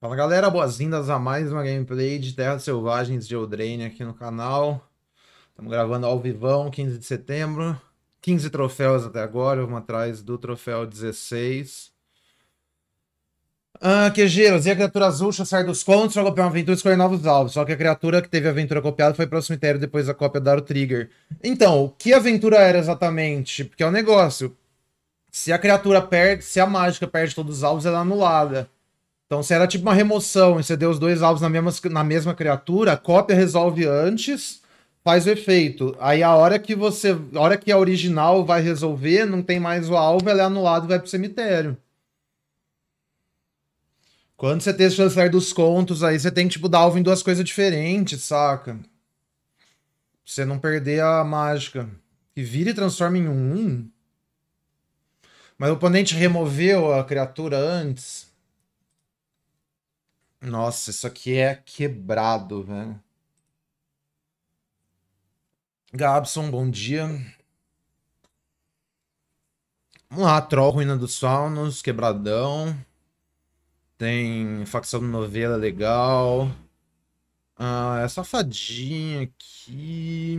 Fala galera, boas-vindas a mais uma gameplay de Terras Selvagens de Eldraine aqui no canal. Estamos gravando ao vivão, 15 de setembro. 15 troféus até agora, vamos atrás do troféu 16. Ah, Quejeiros, e a criatura azul sai dos contos vai copiar uma aventura e escolher novos alvos. Só que a criatura que teve a aventura copiada foi para o cemitério depois da cópia dar o trigger. Então, o que aventura era exatamente? Porque é o um negócio. Se a criatura perde, se a mágica perde todos os alvos, ela é anulada. Então, se era tipo uma remoção e você deu os dois alvos na mesma, na mesma criatura, a cópia resolve antes, faz o efeito. Aí a hora que você. A hora que a original vai resolver, não tem mais o alvo, ela é anulada e vai pro cemitério. Quando você tem esse chanceler dos contos, aí você tem que, tipo, dar alvo em duas coisas diferentes, saca? Pra você não perder a mágica. Que vira e transforma em um. Mas o oponente removeu a criatura antes. Nossa, isso aqui é quebrado, velho. Gabson, bom dia. Vamos lá, Troll, Ruína dos Faunos, Quebradão. Tem Facção de Novela legal. Ah, essa fadinha aqui.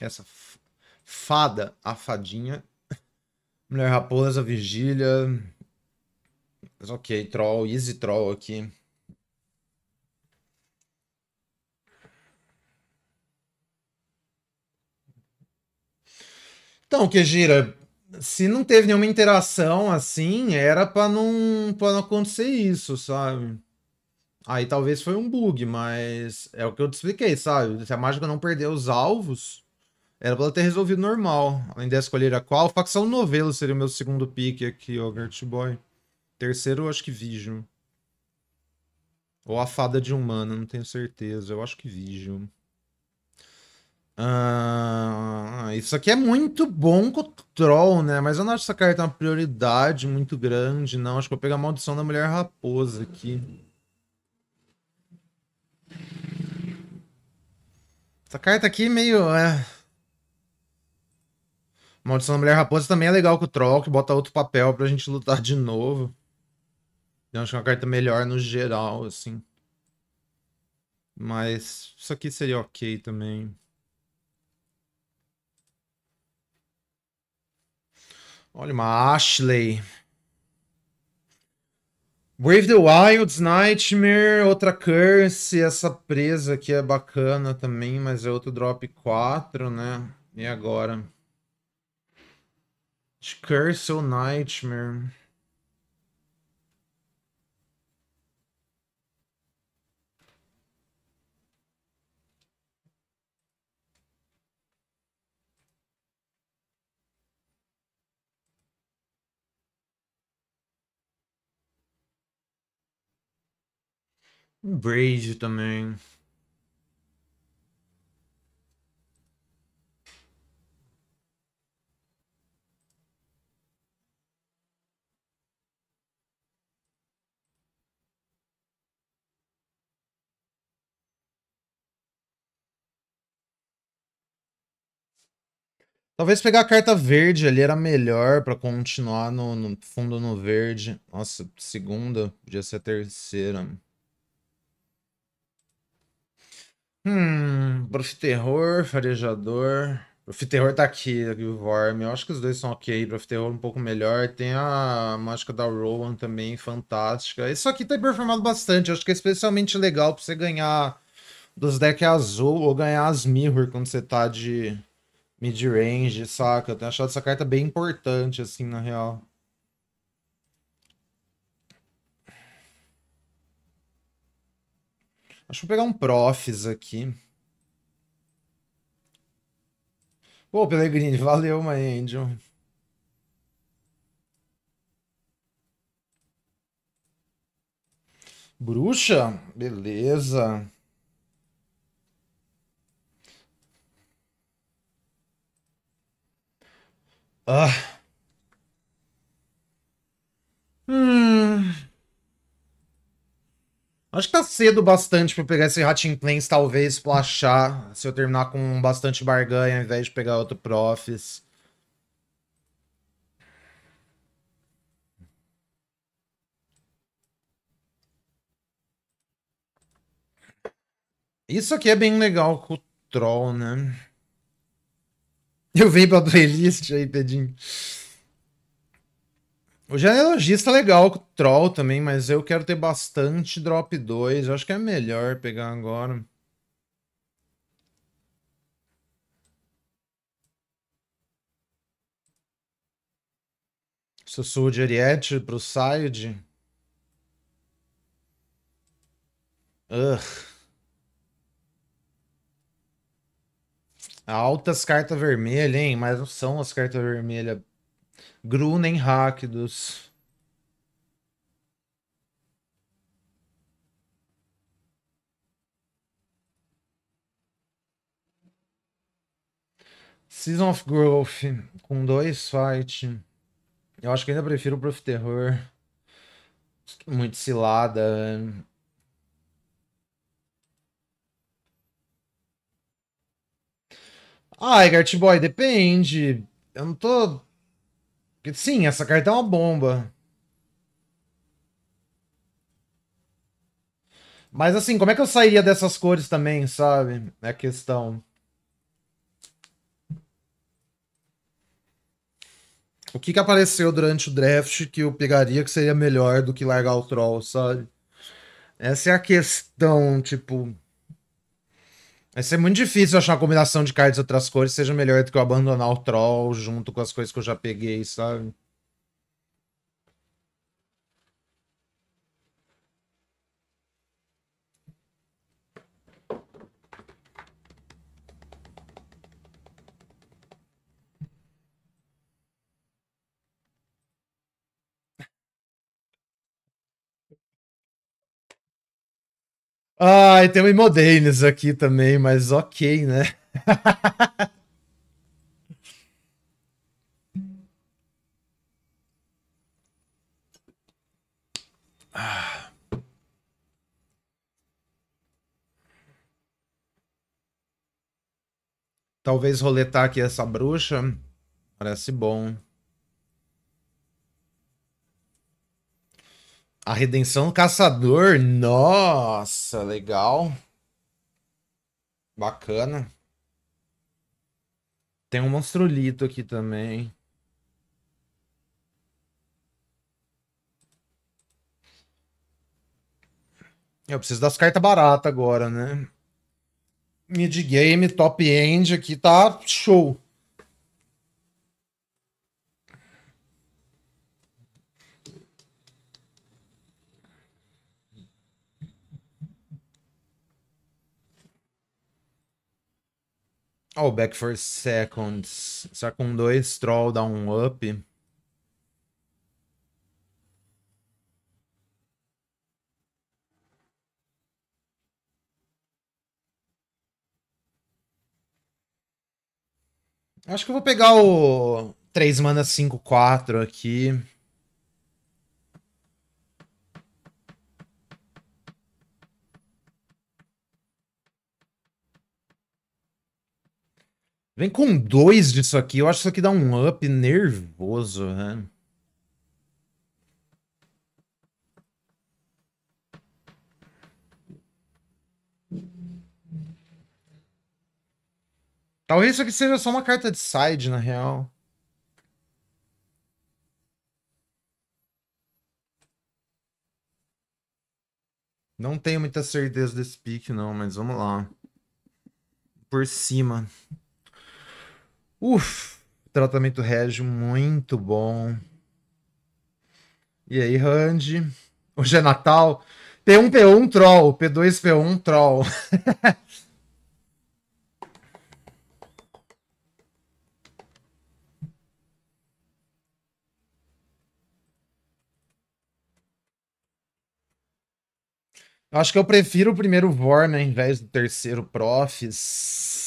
Essa fada, a fadinha. Mulher Raposa, Vigília. Mas ok, Troll, Easy Troll aqui. Então, que gira, se não teve nenhuma interação assim, era para não, pra não acontecer isso, sabe? Aí talvez foi um bug, mas é o que eu te expliquei, sabe? Se a mágica não perder os alvos, era pra ela ter resolvido normal. Além de escolher a qual, facção novelo seria o meu segundo pick aqui, Ogert Boy. Terceiro, acho que Vision. Ou a fada de humana, não tenho certeza. Eu acho que Vision. Ah, isso aqui é muito bom control, né? Mas eu não acho essa carta uma prioridade muito grande, não. Acho que vou pegar a maldição da mulher raposa aqui. Essa carta aqui é meio. É... Maldição da mulher raposa também é legal com o troll, que bota outro papel pra gente lutar de novo. Eu acho que é uma carta melhor no geral, assim. Mas isso aqui seria ok também. Olha, uma Ashley. Brave the Wilds, Nightmare, outra Curse, essa presa aqui é bacana também, mas é outro drop 4, né? E agora? Curse ou Nightmare? Braid também. Talvez pegar a carta verde ali era melhor para continuar no, no fundo no verde. Nossa, segunda, podia ser a terceira. Hum, Terror, Farejador. Terror tá aqui, aqui o Eu acho que os dois são ok. Terror um pouco melhor. Tem a mágica da Rowan também, fantástica. Isso aqui tá performado bastante. Eu acho que é especialmente legal pra você ganhar dos decks azul ou ganhar as Mirror quando você tá de mid-range, saca? Eu tenho achado essa carta bem importante, assim, na real. Acho que vou pegar um Profs aqui. Pô, Pelegrini, valeu, my angel. Bruxa? Beleza. Ah. Hum. Acho que tá cedo bastante pra pegar esse Ratin plains talvez, pra achar. Se eu terminar com bastante barganha, ao invés de pegar outro Profs. Isso aqui é bem legal com o Troll, né? Eu vim pra playlist aí, Pedinho. O genealogista é legal, troll também, mas eu quero ter bastante drop 2. Eu acho que é melhor pegar agora. Se de sou pro side. Ugh. Altas cartas vermelhas, hein? Mas não são as cartas vermelhas Grunen Rakdos. Season of Growth com dois fights. Eu acho que ainda prefiro o Prof Terror. Muito cilada. Véio. Ah, Egart Boy, depende. Eu não tô Sim, essa carta é uma bomba. Mas assim, como é que eu sairia dessas cores também, sabe? É a questão. O que que apareceu durante o draft que eu pegaria que seria melhor do que largar o troll, sabe? Essa é a questão, tipo. Vai ser muito difícil achar a combinação de cards de outras cores seja melhor do que eu abandonar o troll junto com as coisas que eu já peguei, sabe? Ai, ah, tem o Imodenes aqui também, mas ok, né? Talvez roletar aqui essa bruxa. Parece bom. A Redenção do Caçador. Nossa, legal. Bacana. Tem um monstrolito aqui também. Eu preciso das cartas baratas agora, né? Midgame, top end aqui tá show. Ó, ah, oh, back for seconds. Só com dois, troll dá um up. Acho que eu vou pegar o 3 mana 5-4 aqui. Vem com dois disso aqui. Eu acho que isso aqui dá um up nervoso, né? Talvez isso aqui seja só uma carta de side, na real. Não tenho muita certeza desse pick, não, mas vamos lá. Por cima. Uf, tratamento régio muito bom. E aí, Randy? Hoje é Natal. P1, P1, troll. P2, P1, troll. Acho que eu prefiro o primeiro Vorn ao invés do terceiro Profs.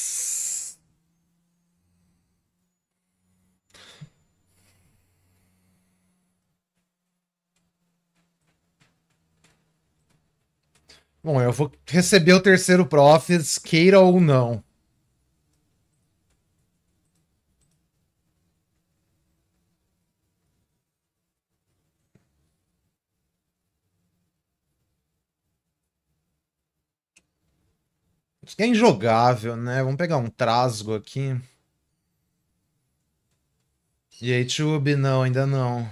Bom, eu vou receber o terceiro prof queira ou não. Isso aqui é injogável, né? Vamos pegar um trasgo aqui. E aí, Tube? Não, ainda não.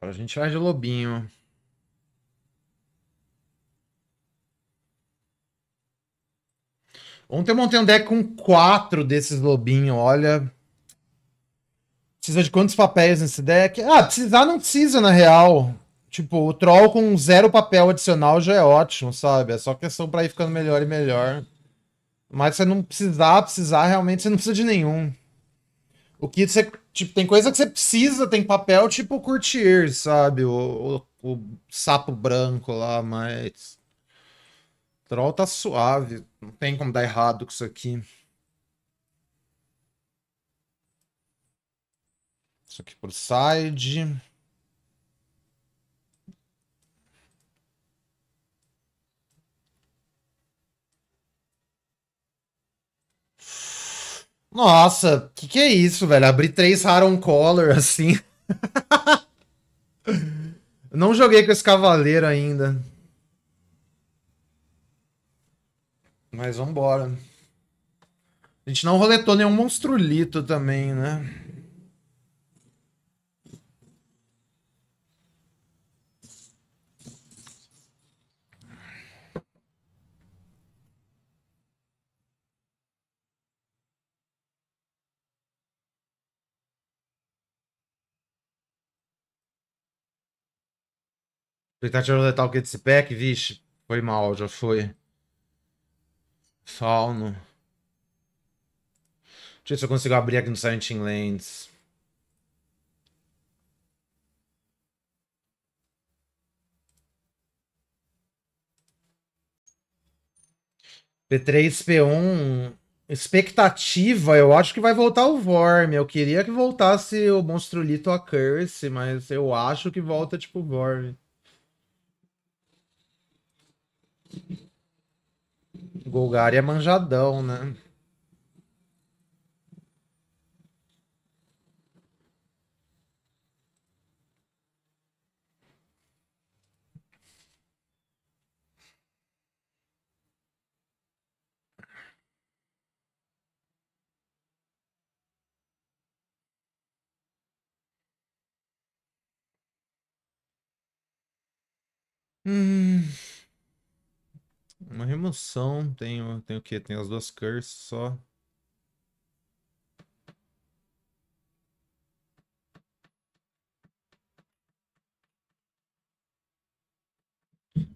Agora a gente vai de lobinho. Ontem eu montei um deck com quatro desses lobinhos, olha. Precisa de quantos papéis nesse deck? Ah, precisar ah, não precisa, na real. Tipo, o troll com zero papel adicional já é ótimo, sabe? É só questão pra ir ficando melhor e melhor. Mas você não precisar, precisar, realmente você não precisa de nenhum. O que você. Tipo, tem coisa que você precisa, tem papel tipo curtir, sabe? O, o, o sapo branco lá, mas. troll tá suave. Não tem como dar errado com isso aqui. Isso aqui pro side. Nossa, que que é isso, velho? Abri três Haron Collar, assim. Não joguei com esse cavaleiro ainda. Mas vambora. A gente não roletou nenhum monstrulito também, né? Expectativa letal que desse pack, vixe, foi mal, já foi. Fauno. Deixa eu ver se eu consigo abrir aqui no Silent Lands. P3, P1. Expectativa, eu acho que vai voltar o Vorm. Eu queria que voltasse o Monstrolito a Curse, mas eu acho que volta tipo o Vorm. Golgari é manjadão, né? Hum uma remoção. Tenho, tenho o que? Tenho as duas curses só.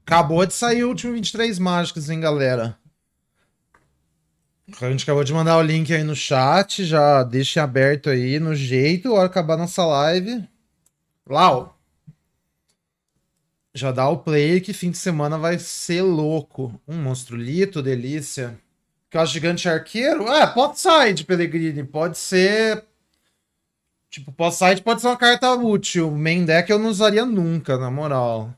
Acabou de sair o último 23 mágicos, hein, galera? A gente acabou de mandar o link aí no chat, já deixem aberto aí no jeito, a hora acabar nossa live. Lau! Já dá o play que fim de semana vai ser louco. Um monstrulito, delícia. Que eu acho gigante arqueiro. É, pode sair de Pellegrini. Pode ser. Tipo, pode sair, pode ser uma carta útil. Main deck eu não usaria nunca, na moral.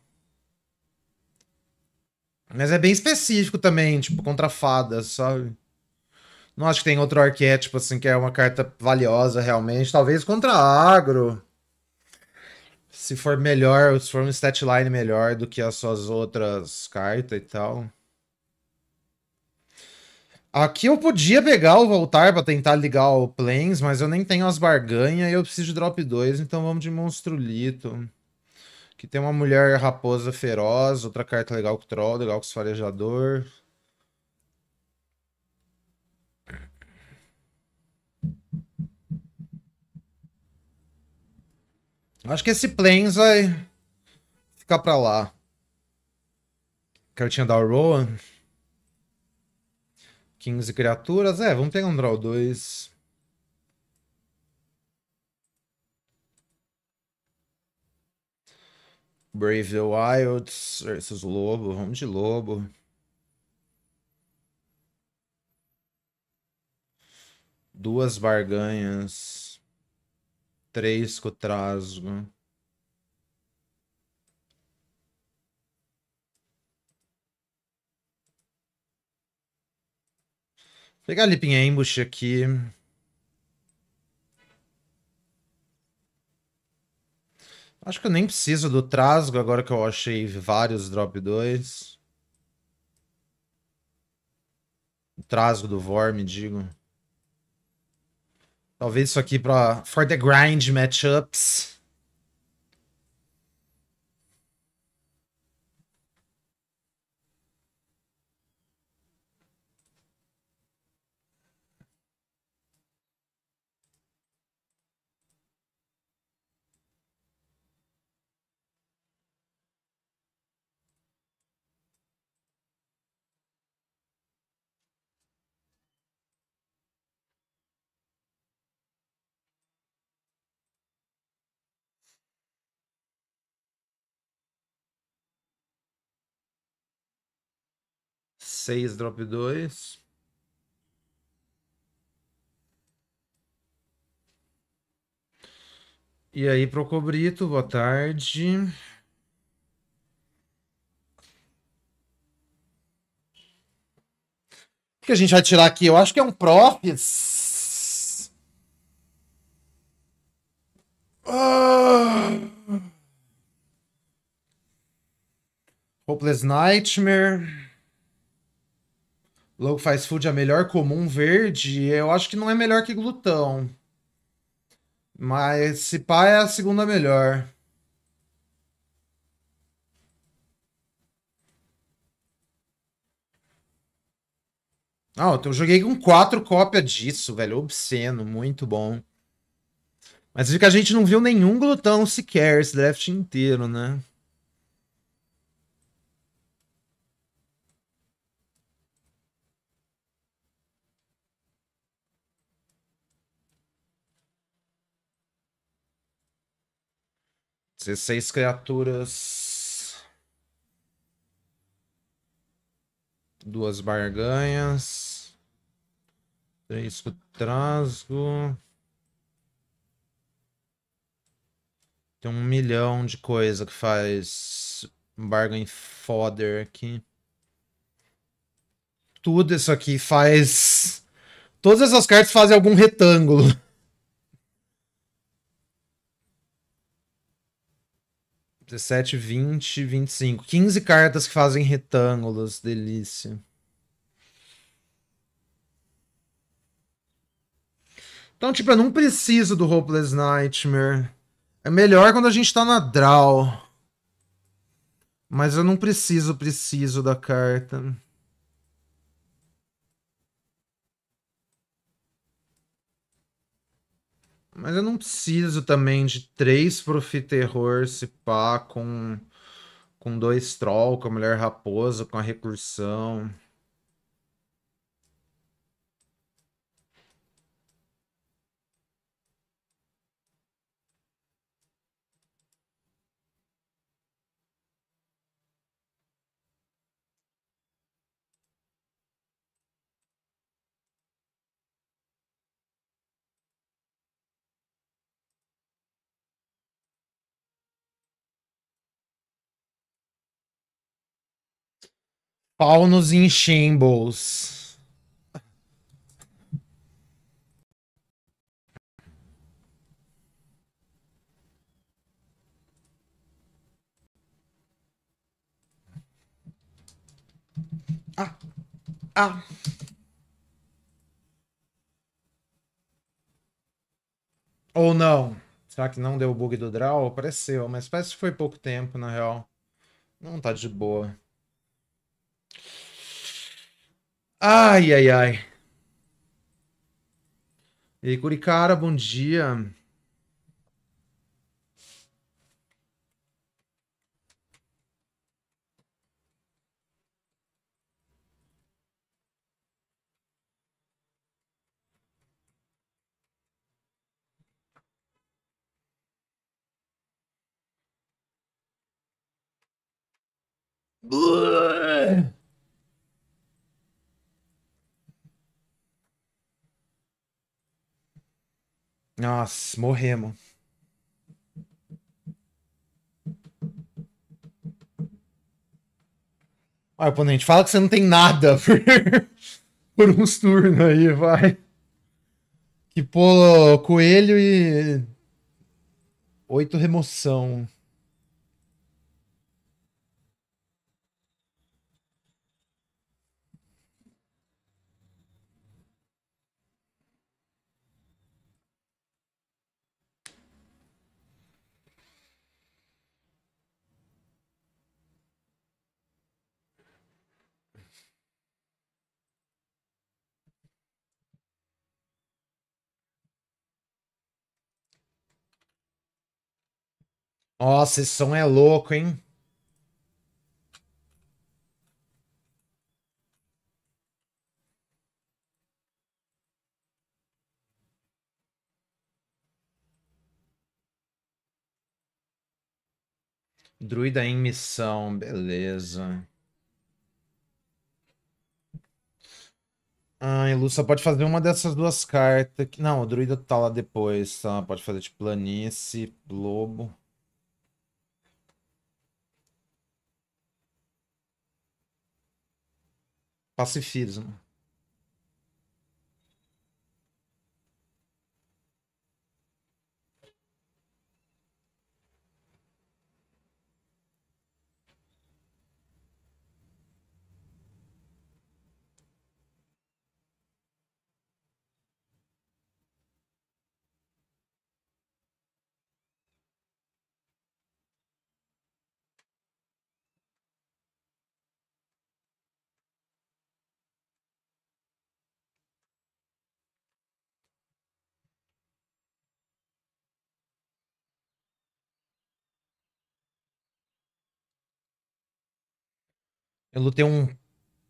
Mas é bem específico também, tipo, contra fadas, sabe? Não acho que tem outro arquétipo, assim, que é uma carta valiosa realmente. Talvez contra agro se for melhor, se for um statline melhor do que as suas outras cartas e tal. Aqui eu podia pegar o Voltar para tentar ligar o Planes, mas eu nem tenho as barganhas e eu preciso de drop 2, então vamos de Monstrulito. Que tem uma mulher raposa feroz, outra carta legal com Troll, legal com o farejador. Acho que esse Plains vai ficar pra lá. Cartinha da Rowan. 15 criaturas. É, vamos pegar um draw 2. Brave the Wilds versus Lobo. Vamos de Lobo. Duas barganhas. 3 com trasgo. Pegar a Lipinha Ambush aqui. Acho que eu nem preciso do Trasgo agora que eu achei vários drop 2. O Trasgo do Vorm, digo. Talvez isso aqui para For the Grind matchups. 6, drop 2. E aí, Procobrito, boa tarde. O que a gente vai tirar aqui? Eu acho que é um props. Ah. Hopeless Nightmare. Low fast food é melhor comum verde, eu acho que não é melhor que glutão. Mas se pá é a segunda melhor. Ah, então eu joguei com quatro cópias disso, velho. Obsceno, muito bom. Mas é que a gente não viu nenhum glutão sequer esse draft inteiro, né? 16 criaturas. Duas barganhas. Três com trasgo. Tem um milhão de coisa que faz bargain fodder aqui. Tudo isso aqui faz... Todas essas cartas fazem algum retângulo. 17, 20, 25. 15 cartas que fazem retângulos, delícia. Então, tipo, eu não preciso do Hopeless Nightmare. É melhor quando a gente tá na draw. Mas eu não preciso, preciso da carta. Mas eu não preciso também de três profiterror se pá com, com dois troll, com a mulher raposa, com a recursão. nos em shambles. Ah. Ah. Ou não? Será que não deu o bug do draw? Apareceu, mas parece que foi pouco tempo, na real. Não tá de boa. Ai, ai, ai. E Curicara, bom dia. Nossa, morremos. Vai, oponente, fala que você não tem nada por, por uns turnos aí, vai. Que pô, coelho e. Oito remoção. Nossa, esse som é louco, hein? Druida em missão, beleza. Ai, Lúcia, pode fazer uma dessas duas cartas. Não, o druida tá lá depois, tá? Pode fazer de tipo, planície, lobo. Pacifismo Eu lutei um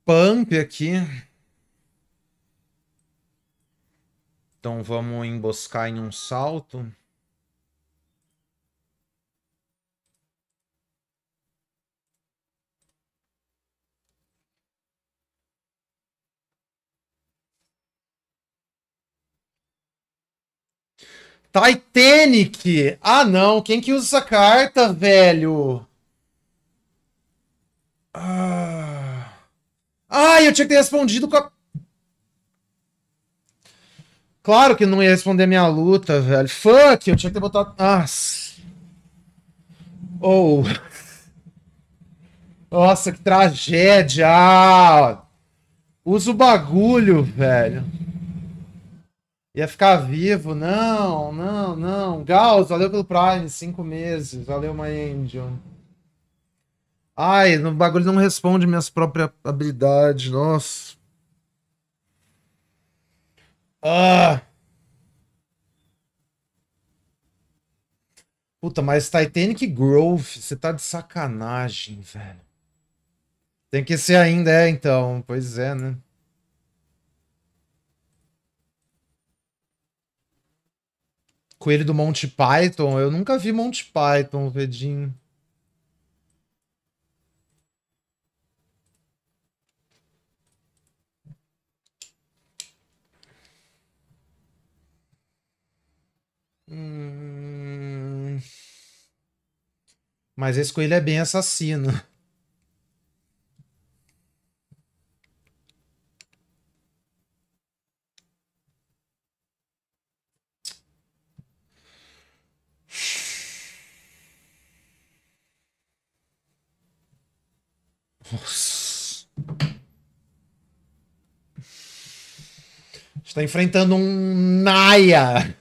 pump aqui. Então vamos emboscar em um salto. Titanic! Ah não, quem que usa essa carta, velho? Ah. ai, eu tinha que ter respondido com a. Claro que não ia responder minha luta, velho. Fuck, eu tinha que ter botado. Ah. Oh. Nossa, que tragédia! Ah, usa o bagulho, velho. Ia ficar vivo. Não, não, não. Gauss, valeu pelo Prime. Cinco meses. Valeu, My Angel. Ai, o bagulho não responde minhas próprias habilidades, nossa. Ah. Puta, mas Titanic Grove, você tá de sacanagem, velho. Tem que ser ainda, é, então. Pois é, né? Coelho do Monty Python? Eu nunca vi Monty Python, Vedinho. Hum. Mas esse coelho é bem assassino. Está enfrentando um Naya.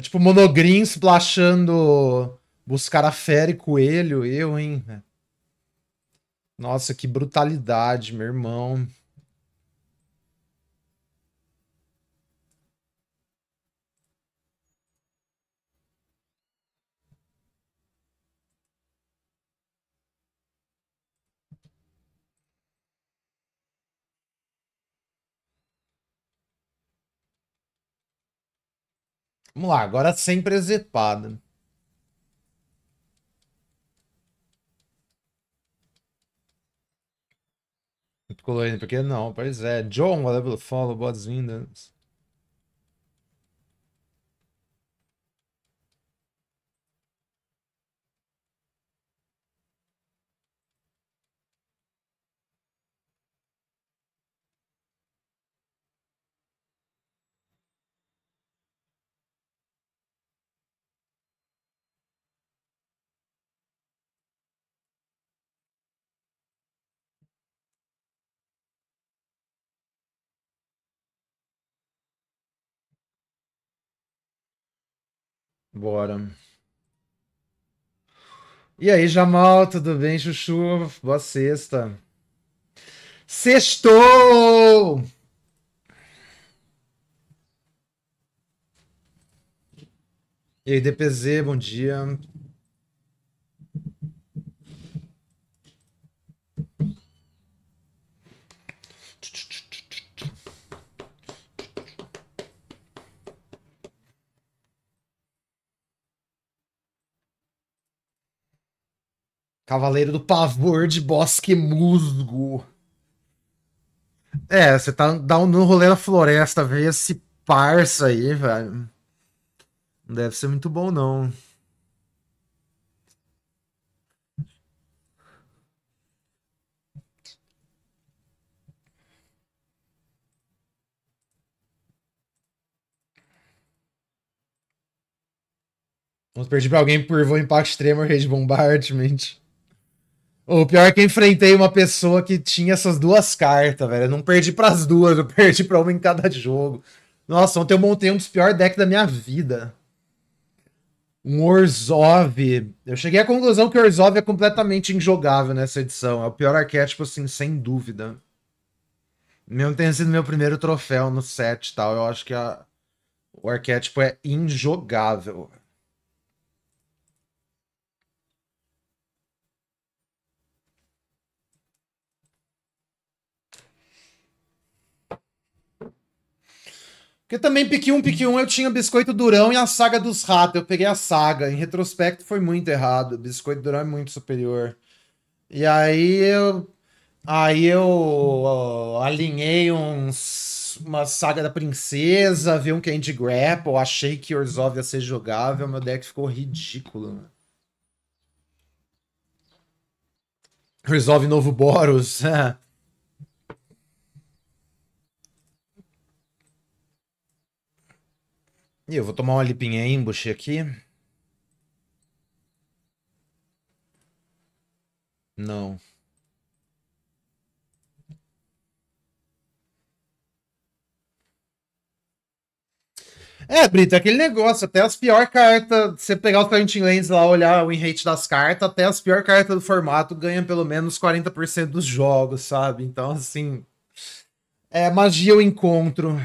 É tipo monogrin splashando buscar a fera e coelho, eu, hein? Né? Nossa, que brutalidade, meu irmão. Vamos lá, agora sem presepada. Muito colorido, porque não? Pois é. John, whatever the follow, boas-vindas. Bora. E aí, Jamal, tudo bem, Chuchu? Boa sexta. Sextou! E aí, DPZ, bom dia. Cavaleiro do Pavor de Bosque Musgo. É, você tá dá um no rolê na floresta, vê esse parça aí, velho. Não deve ser muito bom, não. Vamos perder pra alguém por voo impacto extremo rede bombardment. O pior é que eu enfrentei uma pessoa que tinha essas duas cartas, velho. Eu não perdi pras duas, eu perdi pra uma em cada jogo. Nossa, ontem eu montei um dos piores decks da minha vida. Um Orzhov. Eu cheguei à conclusão que o Orzhov é completamente injogável nessa edição. É o pior arquétipo, assim, sem dúvida. Mesmo tenha sido meu primeiro troféu no set e tal, eu acho que a... o arquétipo é injogável. Porque também Pique 1, Pique 1 eu tinha Biscoito Durão e a Saga dos Ratos. Eu peguei a Saga. Em retrospecto foi muito errado. Biscoito Durão é muito superior. E aí eu. Aí eu ó, alinhei uns. Uma saga da princesa, vi um Candy Grapple, achei que Orzhov ia ser jogável, meu deck ficou ridículo. Resolve novo Boros. E eu vou tomar uma lipinha ambush aqui. Não. É, Brito, é aquele negócio, até as piores cartas, você pegar o Counting Lens lá, olhar o enrate das cartas, até as piores cartas do formato ganham pelo menos 40% dos jogos, sabe? Então, assim, é magia o encontro.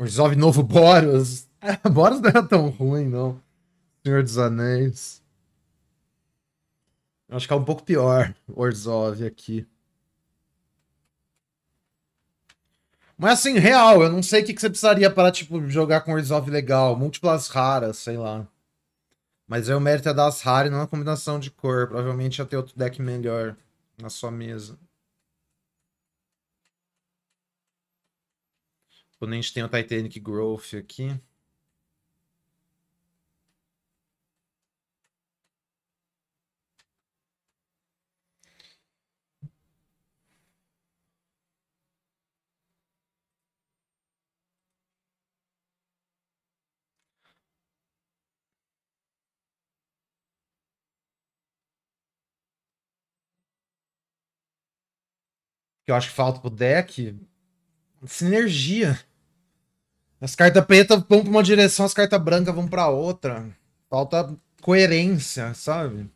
Resolve novo Boros. É, Boros não era tão ruim, não. Senhor dos Anéis. Eu acho que é um pouco pior Orzov aqui. Mas assim, real, eu não sei o que, que você precisaria para, tipo, jogar com Orzov legal. Múltiplas raras, sei lá. Mas aí é o mérito é das raras e não a combinação de cor. Provavelmente ia ter outro deck melhor na sua mesa. Quando a gente tem o Titanic Growth aqui. que eu acho que falta pro deck sinergia. As cartas pretas vão pra uma direção, as cartas brancas vão pra outra. Falta coerência, sabe?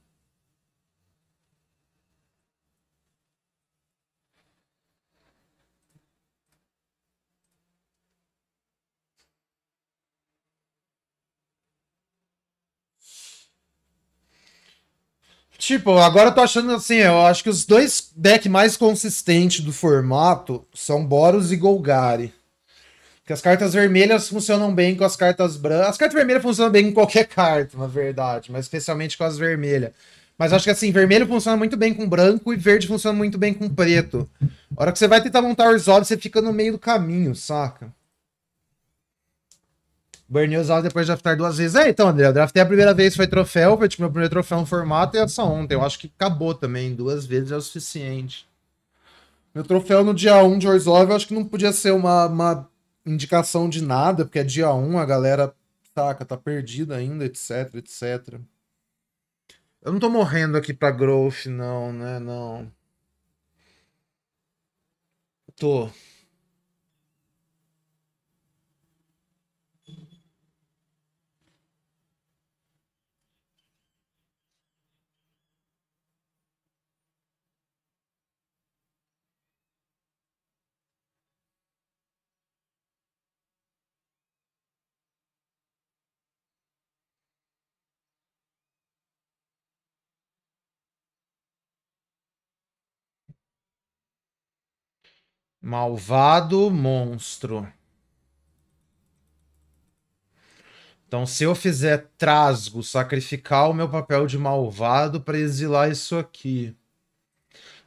Tipo, agora eu tô achando assim, eu acho que os dois decks mais consistentes do formato são Boros e Golgari. Que as cartas vermelhas funcionam bem com as cartas brancas. As cartas vermelhas funcionam bem com qualquer carta, na verdade, mas especialmente com as vermelhas. Mas acho que assim, vermelho funciona muito bem com branco e verde funciona muito bem com preto. A hora que você vai tentar montar o Orzhov, você fica no meio do caminho, saca? Burnei o Orzhov depois de draftar duas vezes. É, então, André, eu draftei a primeira vez, foi troféu, foi tipo meu primeiro troféu no formato e essa é ontem. Eu acho que acabou também, duas vezes é o suficiente. Meu troféu no dia 1 um de Orzhov, eu acho que não podia ser uma, uma indicação de nada, porque é dia 1, a galera, saca, tá perdida ainda, etc, etc. Eu não tô morrendo aqui pra growth, não, né? Não. Tô. Malvado monstro. Então, se eu fizer trasgo, sacrificar o meu papel de malvado para exilar isso aqui,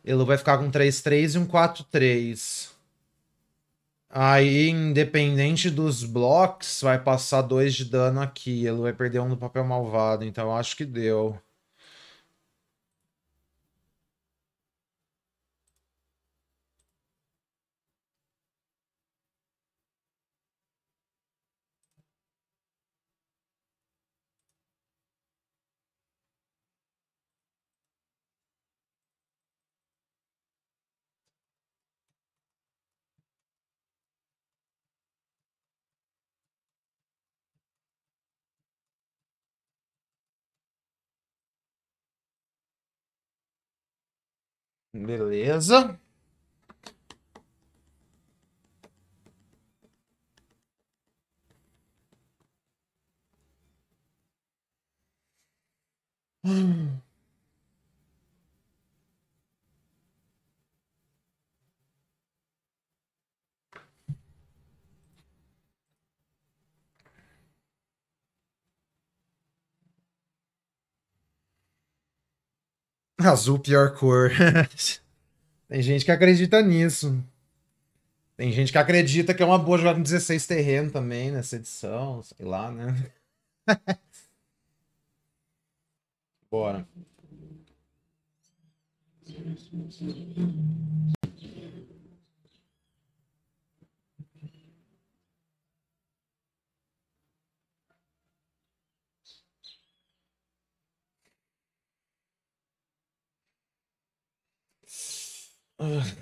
ele vai ficar com 3-3 e um 4-3. Aí, independente dos blocos, vai passar 2 de dano aqui. Ele vai perder um do papel malvado. Então, acho que deu. Beleza. Hum. Azul, pior cor. Tem gente que acredita nisso. Tem gente que acredita que é uma boa jogar com 16 terreno também nessa edição, sei lá, né? Bora. Ugh.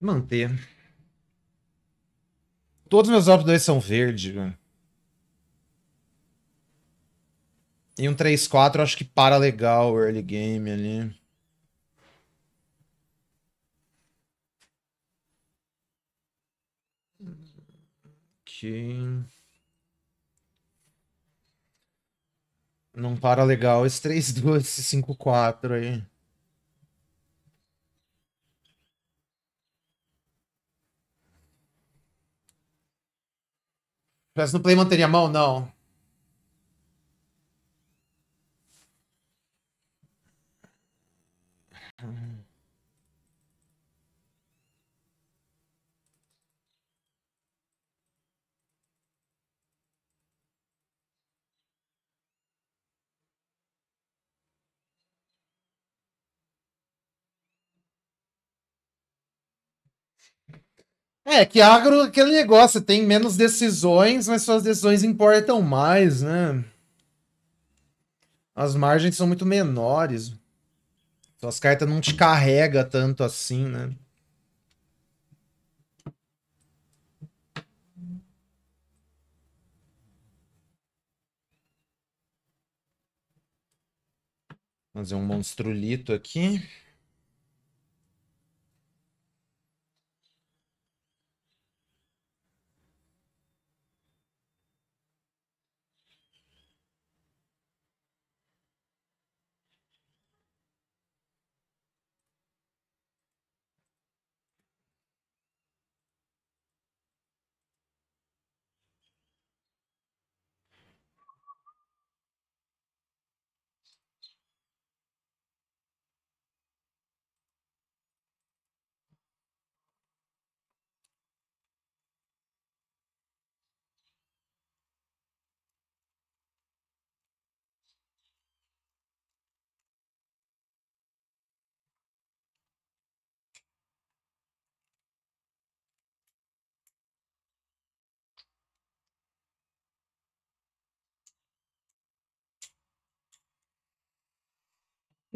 Manter. Todos meus altos dois são verde, mano. Né? E um 3-4 acho que para legal o early game ali. Ok. Não para legal esse 3-2, esse 5-4 aí. PS no Play manter a mão? Não. É, que agro aquele negócio, tem menos decisões, mas suas decisões importam mais, né? As margens são muito menores. Suas cartas não te carrega tanto assim, né? Fazer um monstrulito aqui.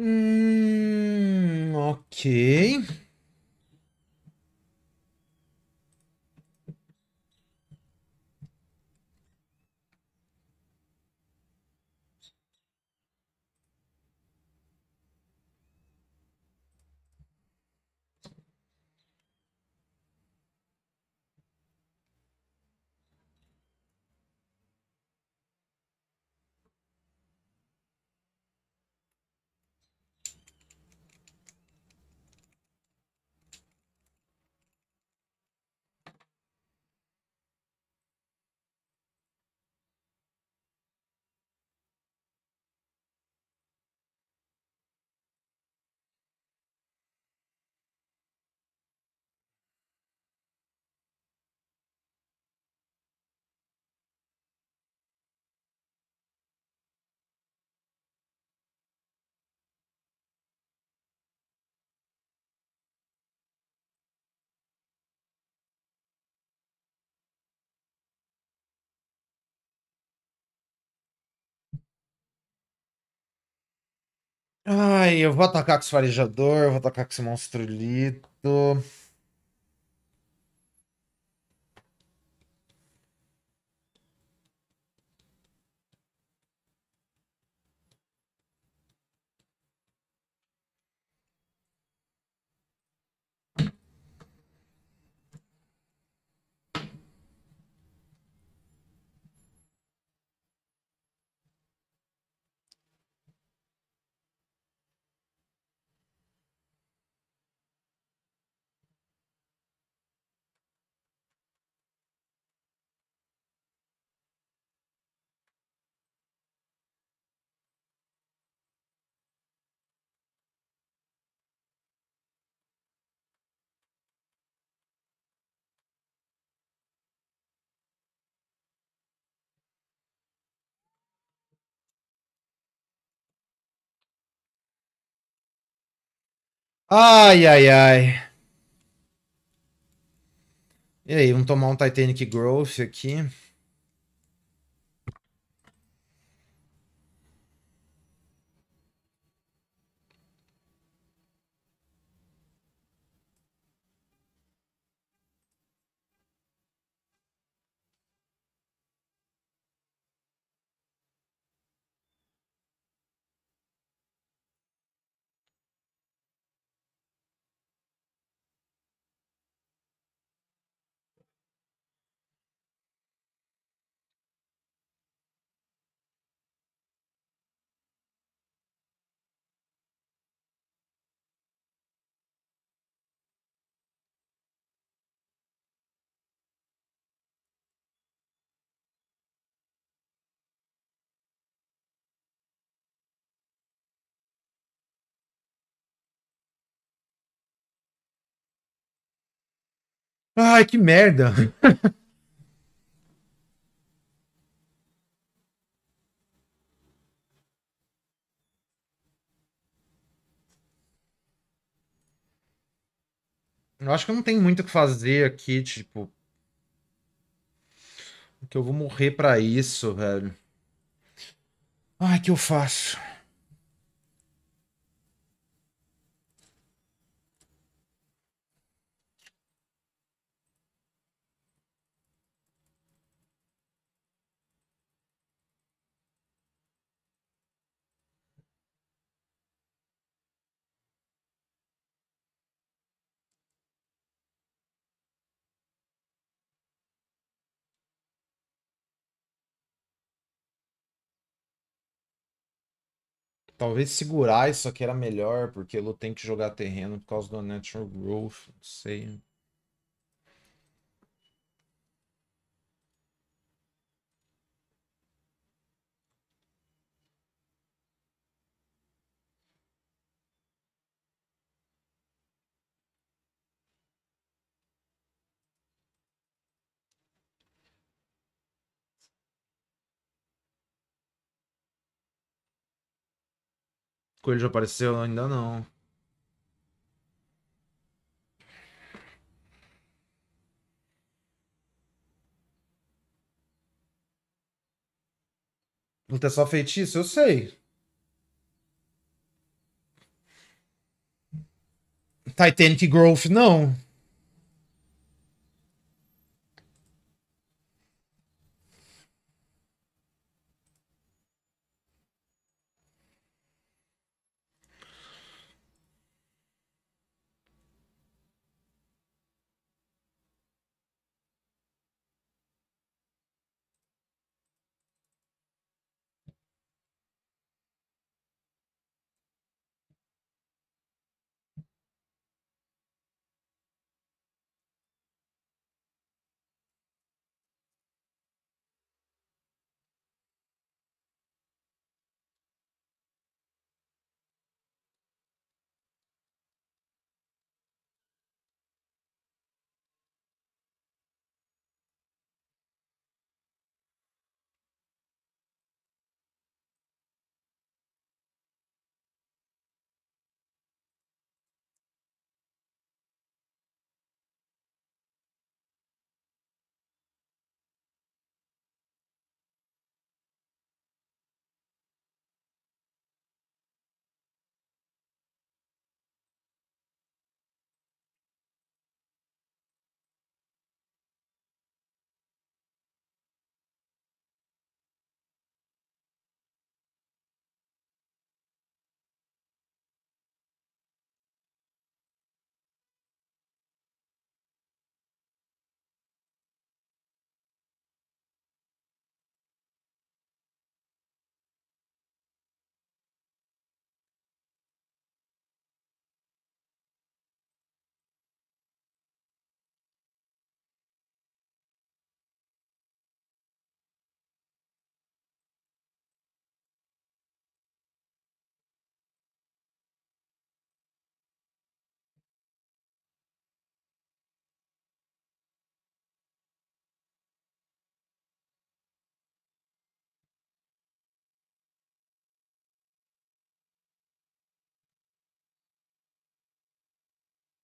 Hum, ok. Ai, eu vou atacar com esse farejador, vou atacar com esse monstrolito. Ai, ai, ai. E aí, vamos tomar um Titanic Growth aqui. Ai, ah, que merda! Eu acho que não tem muito o que fazer aqui, tipo. Que eu vou morrer pra isso, velho. Ai, que eu faço? Talvez segurar isso aqui era melhor, porque ele tem que jogar terreno por causa do Natural Growth, não sei. Coelho já apareceu? Ainda não. Luta tá é só feitiço? Eu sei. Titanic Growth, não.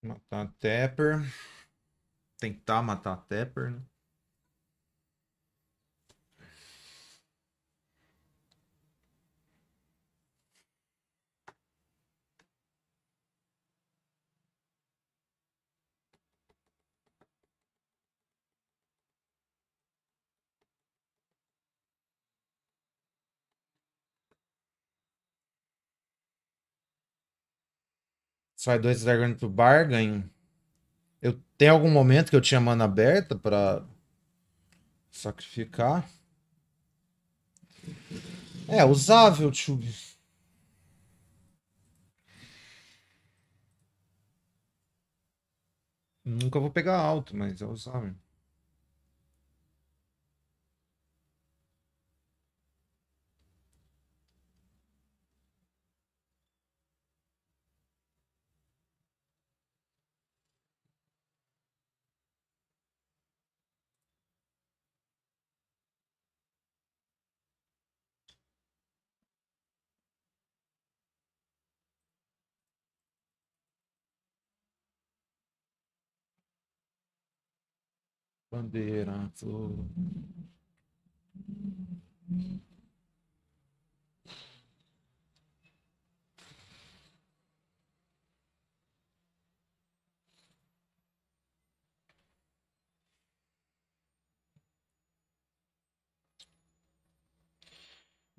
Matar a Tepper. Tentar matar a Tepper, né? Sai é dois dragões pro bar, ganho. Eu, tem algum momento que eu tinha mana aberta pra sacrificar? É, usável, Tube. Nunca vou pegar alto, mas é usável. bandeira azul.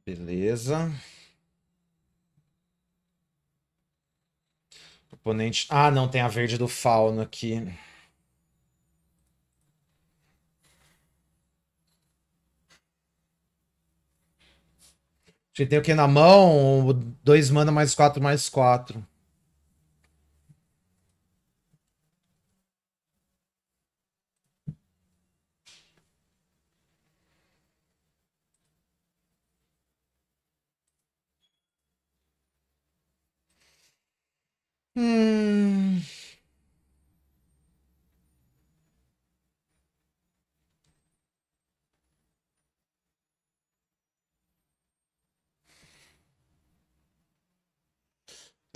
Beleza. Oponente. Ah, não, tem a verde do Fauno aqui. a gente tem o que na mão? Dois mana mais quatro, mais quatro. Hum.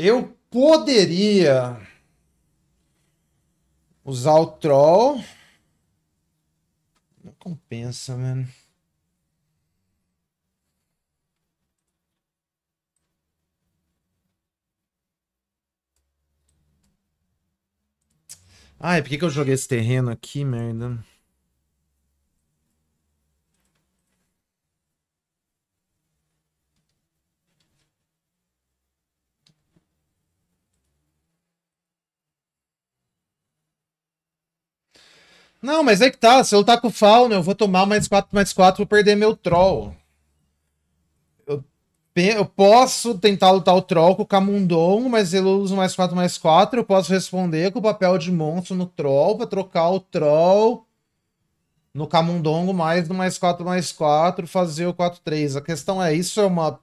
Eu poderia usar o Troll. Não compensa, mano. Ai, por que, que eu joguei esse terreno aqui, merda? Não, mas é que tá. Se eu lutar com o Fauna, eu vou tomar mais 4, mais 4, vou perder meu Troll. Eu, eu posso tentar lutar o Troll com o Camundongo, mas ele usa mais 4, mais 4. Eu posso responder com o papel de monstro no Troll pra trocar o Troll no Camundongo mais no mais 4, mais 4, fazer o 4, 3. A questão é, isso é uma...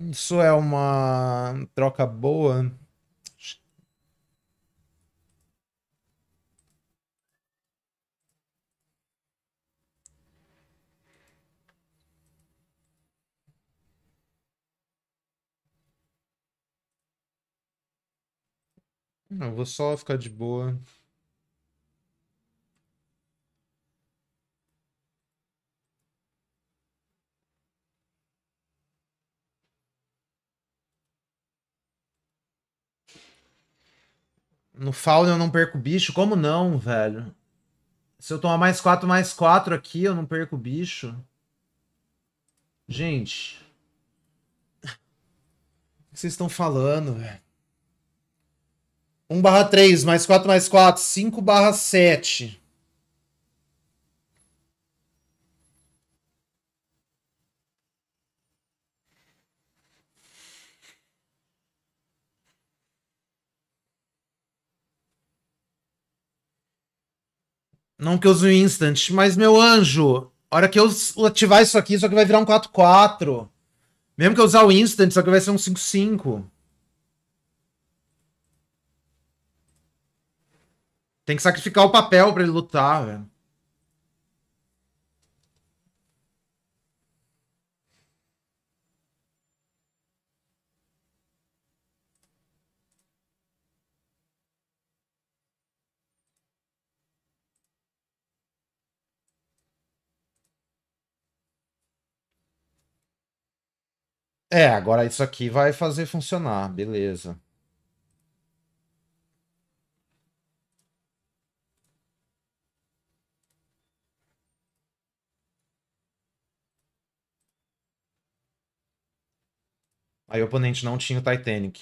Isso é uma troca boa? Não. Não vou só ficar de boa. No fauna eu não perco bicho? Como não, velho? Se eu tomar mais 4, mais 4 aqui, eu não perco bicho. Gente. O que vocês estão falando, velho? 1 barra 3, mais 4, mais 4, 5 barra 7. Não que eu use o instant, mas meu anjo, a hora que eu ativar isso aqui, isso aqui vai virar um 4-4. Mesmo que eu usar o instant, isso aqui vai ser um 5-5. Tem que sacrificar o papel para ele lutar, velho. É, agora isso aqui vai fazer funcionar, beleza. Aí o oponente não tinha o Titanic.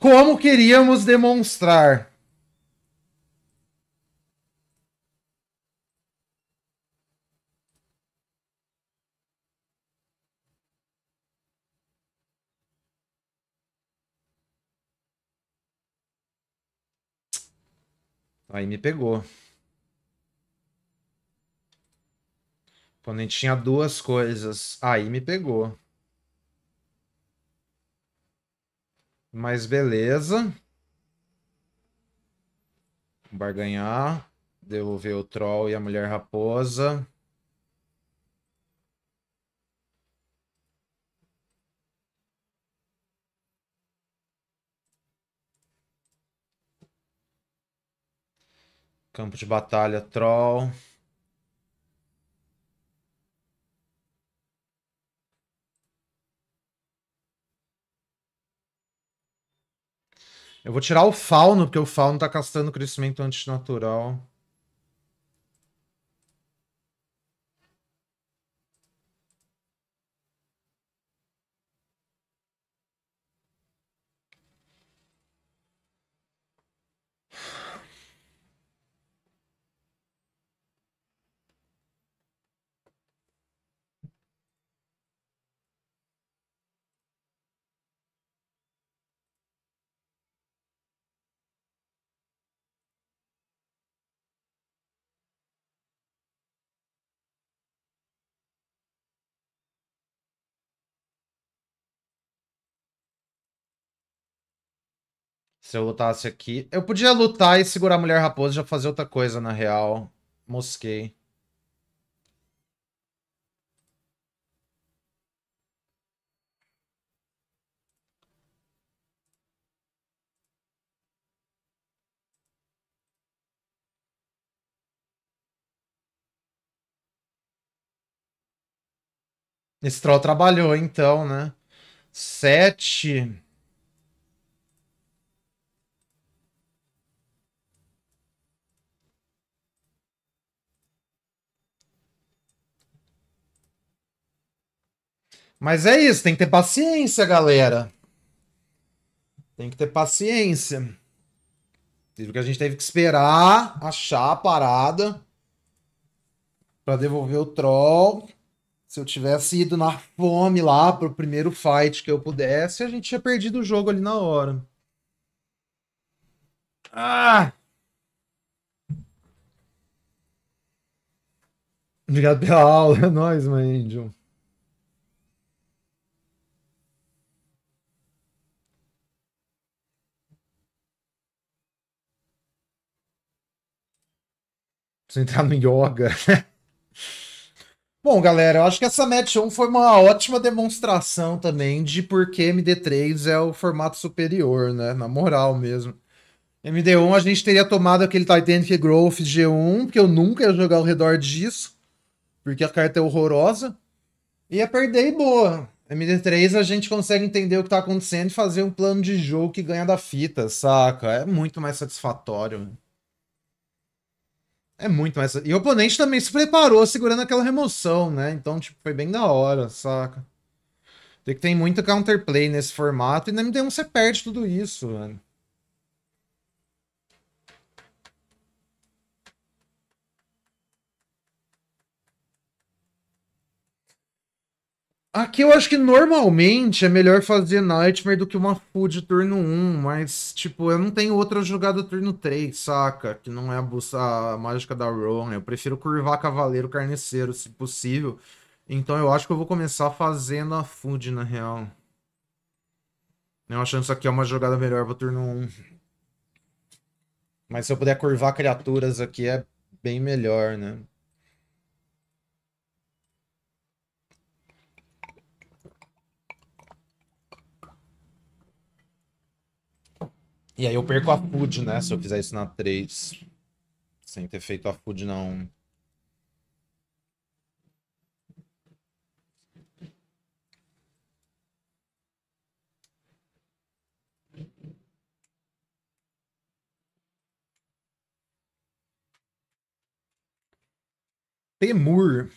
como queríamos demonstrar. Aí me pegou. Quando a gente tinha duas coisas, aí me pegou. Mas beleza. Barganhar. Devolver o Troll e a Mulher Raposa. Campo de batalha, Troll. Eu vou tirar o fauno, porque o fauno tá castando crescimento antinatural. Se eu lutasse aqui... Eu podia lutar e segurar a Mulher Raposa e já fazer outra coisa, na real. Mosquei. Esse troll trabalhou, então, né? Sete... Mas é isso, tem que ter paciência, galera. Tem que ter paciência. Porque é a gente teve que esperar achar a parada para devolver o troll. Se eu tivesse ido na fome lá pro primeiro fight que eu pudesse, a gente tinha perdido o jogo ali na hora. Ah! Obrigado pela aula, é nóis, mãe, Angel. Preciso entrar no yoga, né? Bom, galera, eu acho que essa match 1 foi uma ótima demonstração também de por que MD3 é o formato superior, né? Na moral mesmo. MD1 a gente teria tomado aquele Titanic é Growth G1, porque eu nunca ia jogar ao redor disso, porque a carta é horrorosa. Ia perder e boa. MD3 a gente consegue entender o que tá acontecendo e fazer um plano de jogo que ganha da fita, saca? É muito mais satisfatório. Né? É muito mais. E o oponente também se preparou segurando aquela remoção, né? Então, tipo, foi bem da hora, saca? Tem que ter muito counterplay nesse formato e na MD1 você perde tudo isso, mano. Aqui eu acho que normalmente é melhor fazer Nightmare do que uma Food turno 1, mas, tipo, eu não tenho outra jogada turno 3, saca? Que não é a, a mágica da Rowan. Eu prefiro curvar Cavaleiro Carniceiro, se possível. Então eu acho que eu vou começar fazendo a Food, na real. Eu achando isso aqui é uma jogada melhor pro turno 1. Mas se eu puder curvar criaturas aqui é bem melhor, né? E aí eu perco a food, né? Se eu fizer isso na 3. Sem ter feito a food não. Temur.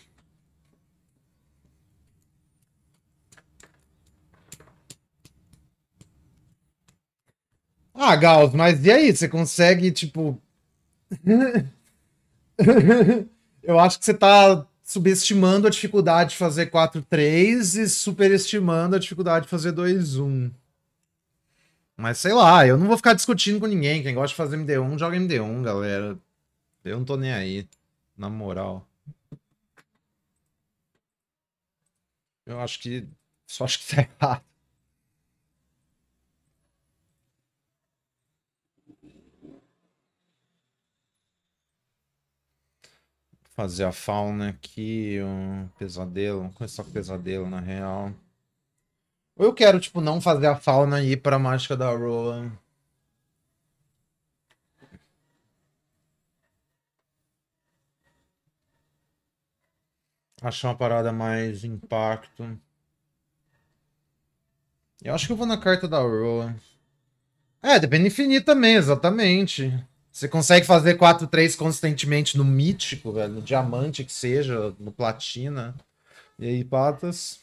Ah, Gauss, mas e aí? Você consegue, tipo. Eu acho que você tá subestimando a dificuldade de fazer 4-3 e superestimando a dificuldade de fazer 2-1. Mas sei lá, eu não vou ficar discutindo com ninguém. Quem gosta de fazer MD1, joga MD1, galera. Eu não tô nem aí, na moral. Eu acho que. Só acho que tá errado. Fazer a fauna aqui, um pesadelo, começar com pesadelo na real. Ou eu quero, tipo, não fazer a fauna e ir pra mágica da Roa. Achar uma parada mais impacto. Eu acho que eu vou na carta da Roa. É, depende infinito também, exatamente. Você consegue fazer 4-3 constantemente no mítico, velho, no diamante que seja, no platina. E aí, patas.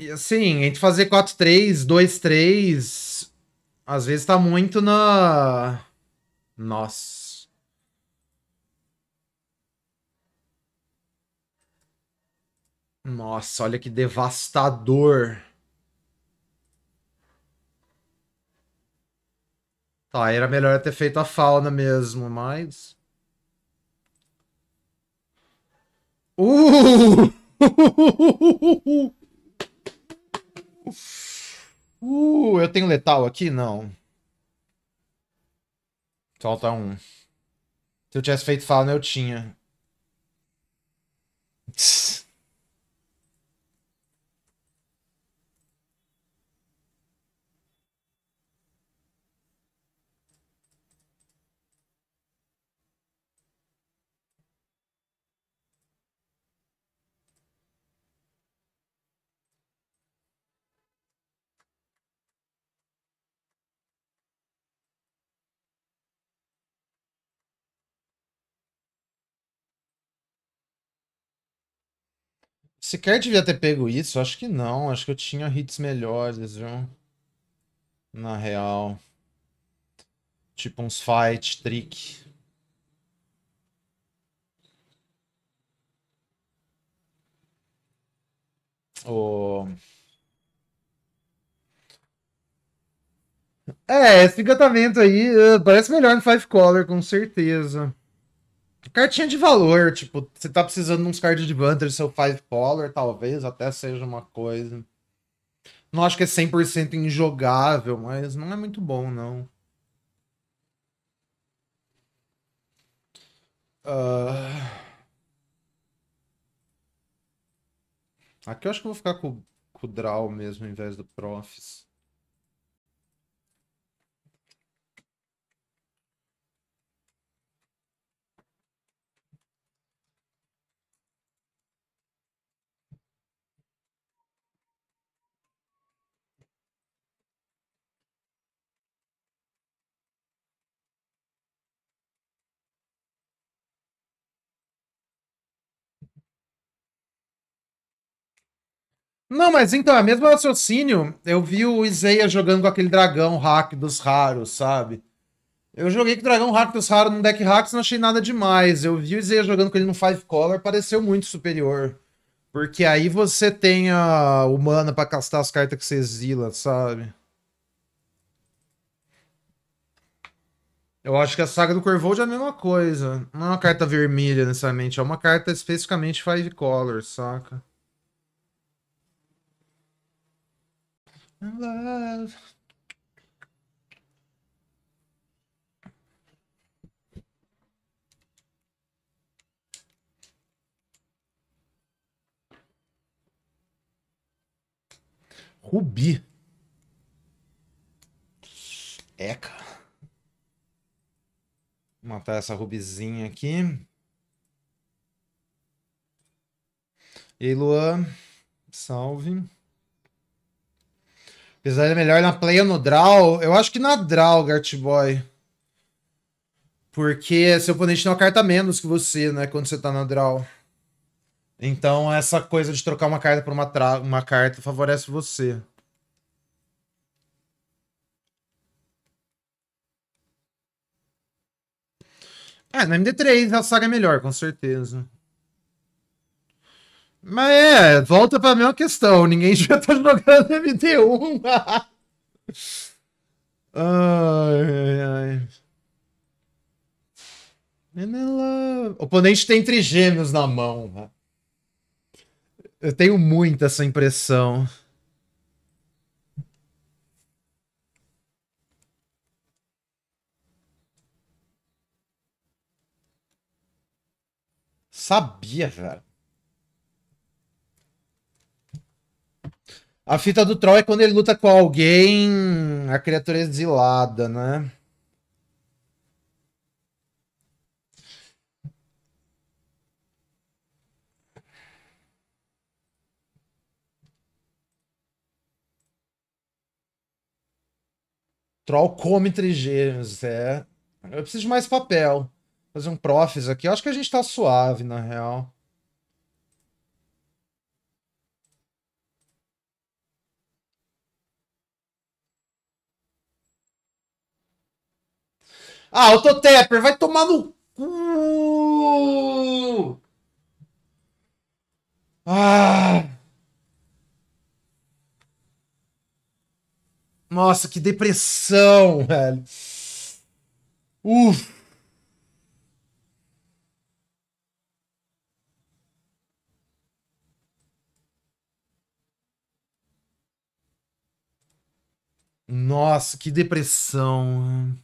E assim, entre fazer 4-3, 2-3, às vezes tá muito na. Nossa. Nossa, olha que devastador. Tá, era melhor ter feito a fauna mesmo, mas. Uh! Uh, eu tenho letal aqui? Não. Falta um. Se eu tivesse feito fauna, eu tinha. Tss. Sequer devia ter pego isso, acho que não. Acho que eu tinha hits melhores, viu? Na real. Tipo uns fight, trick. O... É, esse encantamento aí uh, parece melhor no Five Color, com certeza. Cartinha de valor, tipo, você tá precisando de uns cards de banter, seu five color, talvez, até seja uma coisa. Não acho que é 100% injogável, mas não é muito bom, não. Uh... Aqui eu acho que eu vou ficar com, com o Draw mesmo, em vez do Profs. Não, mas então, é mesmo raciocínio. Eu vi o Iseia jogando com aquele dragão hack dos raros, sabe? Eu joguei com o dragão hack dos raros no deck hacks, não achei nada demais. Eu vi o Iseia jogando com ele no five color, pareceu muito superior. Porque aí você tem a humana para castar as cartas que você exila, sabe? Eu acho que a saga do Corvold é a mesma coisa. Não é uma carta vermelha, necessariamente. É uma carta especificamente Five Color, saca? Rubi. Eca. É, Vou matar essa rubizinha aqui. E aí, Luan? Salve. Apesar ele é melhor na play ou no draw, eu acho que na draw, Gart Boy. Porque seu oponente tem uma carta menos que você, né? Quando você tá na draw. Então, essa coisa de trocar uma carta por uma, uma carta favorece você. É, na MD3 a saga é melhor, com certeza. Mas é, volta pra mesma questão. Ninguém já tá jogando MD1. ai, ai. Ela... O oponente tem trigêmeos na mão. Né? Eu tenho muito essa impressão. Sabia, velho. A fita do troll é quando ele luta com alguém, a criatura é exilada, né? Troll come trigêmeos, é. Eu preciso de mais papel. Fazer um profs aqui. Eu acho que a gente tá suave, na real. Ah, o Totepper vai tomar no cu! Ah! Nossa, que depressão, velho. Uf. Nossa, que depressão.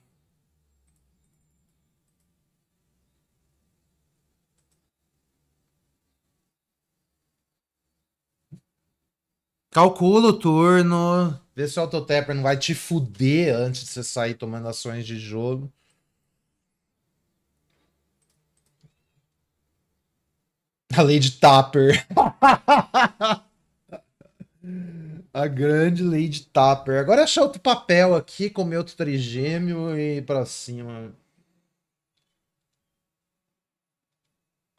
Calcula o turno. Vê se o Autotapper não vai te fuder antes de você sair tomando ações de jogo. A Lady Tapper. A grande Lady Tapper. Agora é achar outro papel aqui, comer outro trigêmeo e ir pra cima.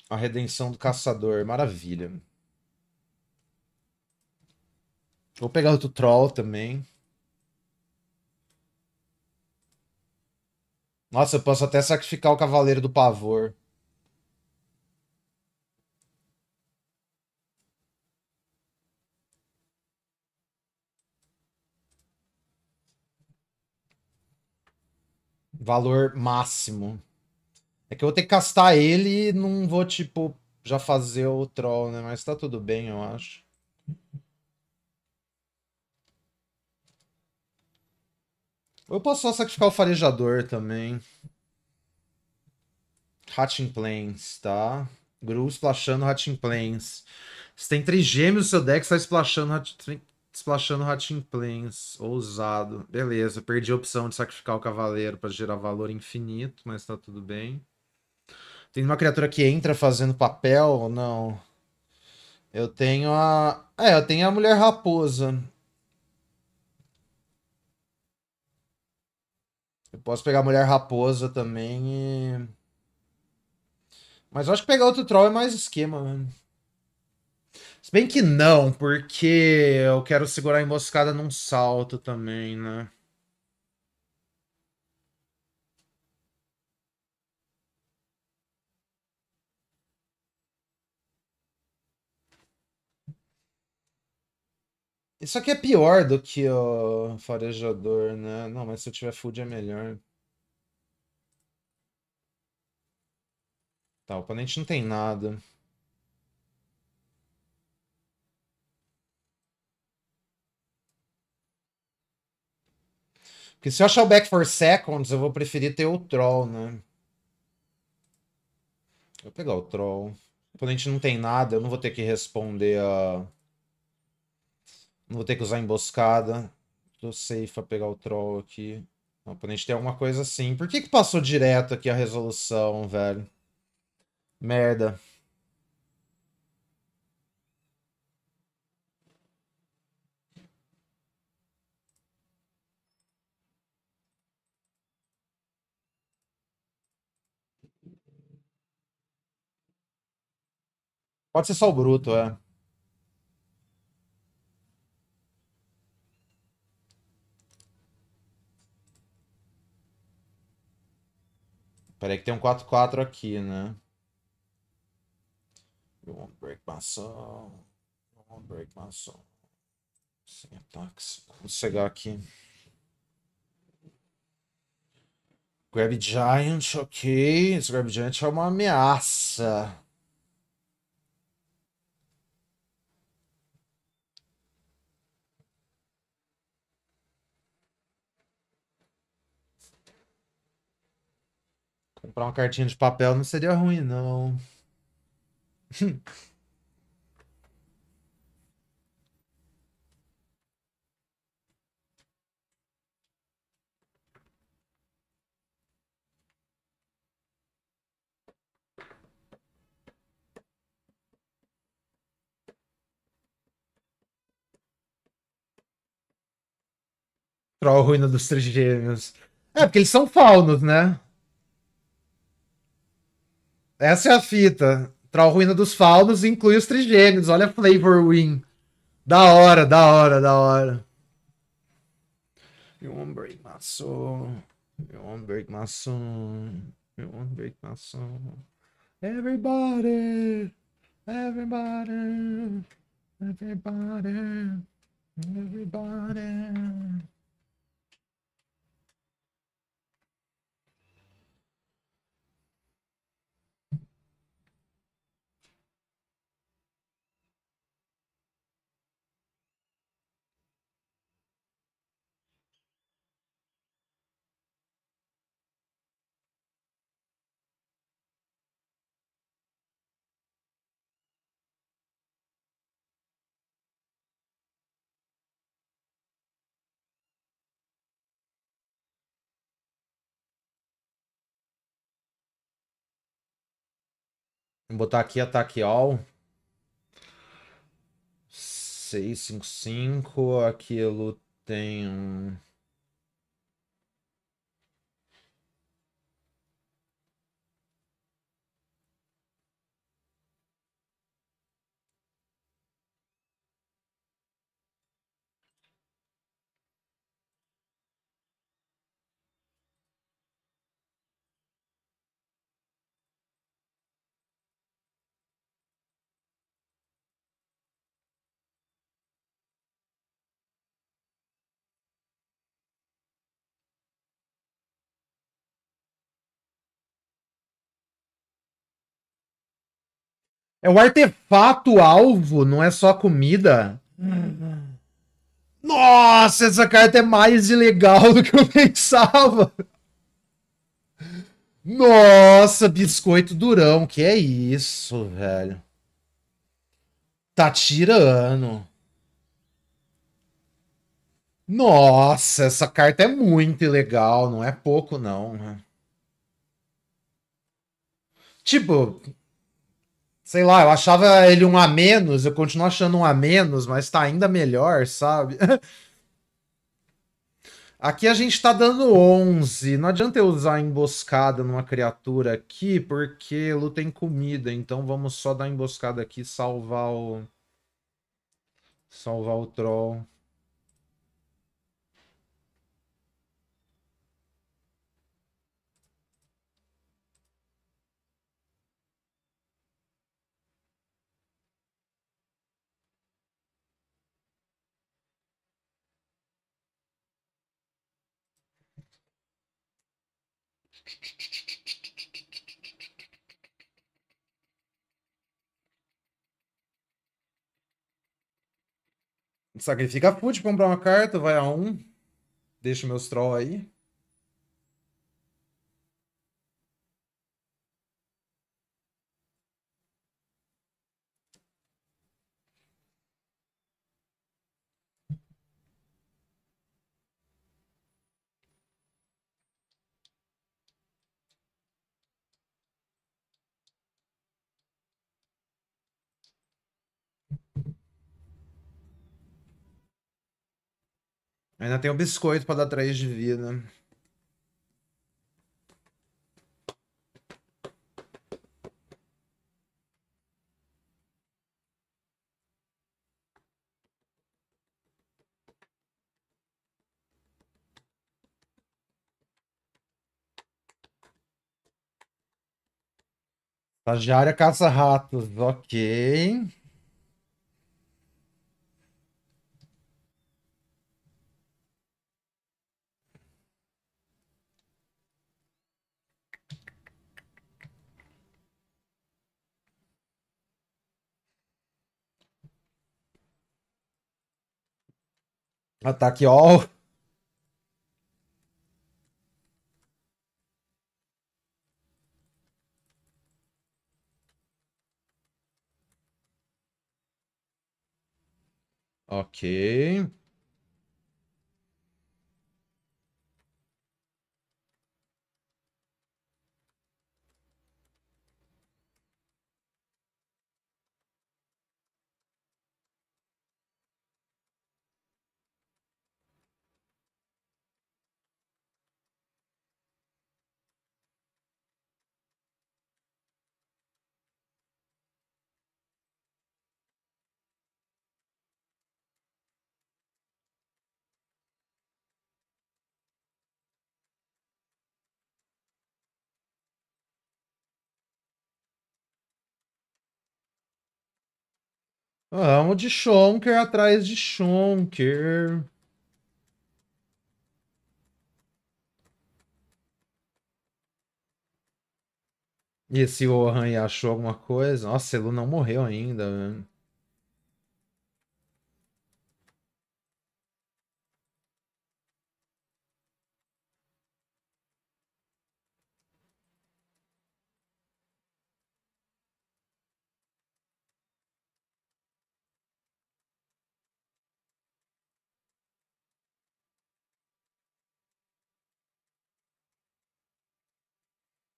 A redenção do caçador. Maravilha. Vou pegar outro troll também. Nossa, eu posso até sacrificar o Cavaleiro do Pavor. Valor máximo. É que eu vou ter que castar ele e não vou, tipo, já fazer o troll, né? Mas tá tudo bem, eu acho. Eu posso só sacrificar o farejador também. Hatching Plains, tá? Gru splashando Hatching Plains. Se tem três gêmeos no seu deck, você tá splashando, splashando Hatching Plains. Ousado. Beleza, perdi a opção de sacrificar o cavaleiro para gerar valor infinito, mas tá tudo bem. Tem uma criatura que entra fazendo papel? ou Não. Eu tenho a. É, eu tenho a mulher raposa. Eu posso pegar Mulher Raposa também e... Mas eu acho que pegar outro troll é mais esquema, mano. Né? Se bem que não, porque eu quero segurar a emboscada num salto também, né? Isso aqui é pior do que o farejador, né? Não, mas se eu tiver food é melhor. Tá, o oponente não tem nada. Porque se eu achar o back for seconds, eu vou preferir ter o troll, né? Eu vou pegar o troll. O oponente não tem nada, eu não vou ter que responder a vou ter que usar emboscada. Tô safe pra pegar o troll aqui. O oponente tem alguma coisa assim. Por que que passou direto aqui a resolução, velho? Merda. Pode ser só o bruto, é. Peraí que tem um 4-4 aqui, né? You won't break my soul. You won't break my soul. Sem ataques. Vou cegar aqui. Grab Giant, ok. Esse Grab Giant é uma ameaça. Comprar uma cartinha de papel não seria ruim, não. Troll Ruína dos Trigêmeos. É, porque eles são faunos, né? Essa é a fita. Troll Ruína dos Faunos inclui os trigêmeos. Olha a Flavor Win. Da hora, da hora, da hora. You won't break my soul. You won't break my soul. You won't break my Everybody. Everybody. Everybody. Everybody. Vou botar aqui ataque all. 655. Aquilo tem um... É um artefato alvo, não é só comida. Nossa, essa carta é mais ilegal do que eu pensava. Nossa, biscoito durão, que é isso, velho. Tá tirando. Nossa, essa carta é muito ilegal, não é pouco não. Né? Tipo, Sei lá, eu achava ele um a menos, eu continuo achando um a menos, mas tá ainda melhor, sabe? Aqui a gente tá dando 11. Não adianta eu usar emboscada numa criatura aqui, porque luta em comida. Então vamos só dar emboscada aqui e salvar o... Salvar o troll. Sacrifica a food, comprar uma carta, vai a um. Deixa meus trolls aí. Ainda tem o biscoito para dar três de vida. Estagiária caça-ratos, ok. Ataque all. Ok. Vamos de Shonker atrás de Shonker. E esse Ohan achou alguma coisa? Nossa, Elu não morreu ainda, velho. Né?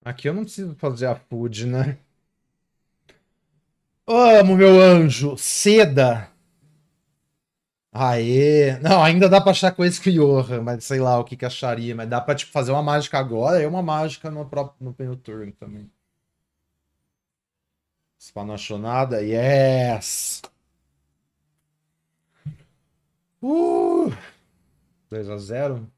Aqui eu não preciso fazer a food, né? Amo, meu anjo! Seda! Aê! Não, ainda dá pra achar coisa que Yohan, mas sei lá o que que acharia. Mas dá pra, tipo, fazer uma mágica agora e uma mágica no, próprio, no primeiro turno também. Spa não achou nada? Yes! Uh! 2 a 0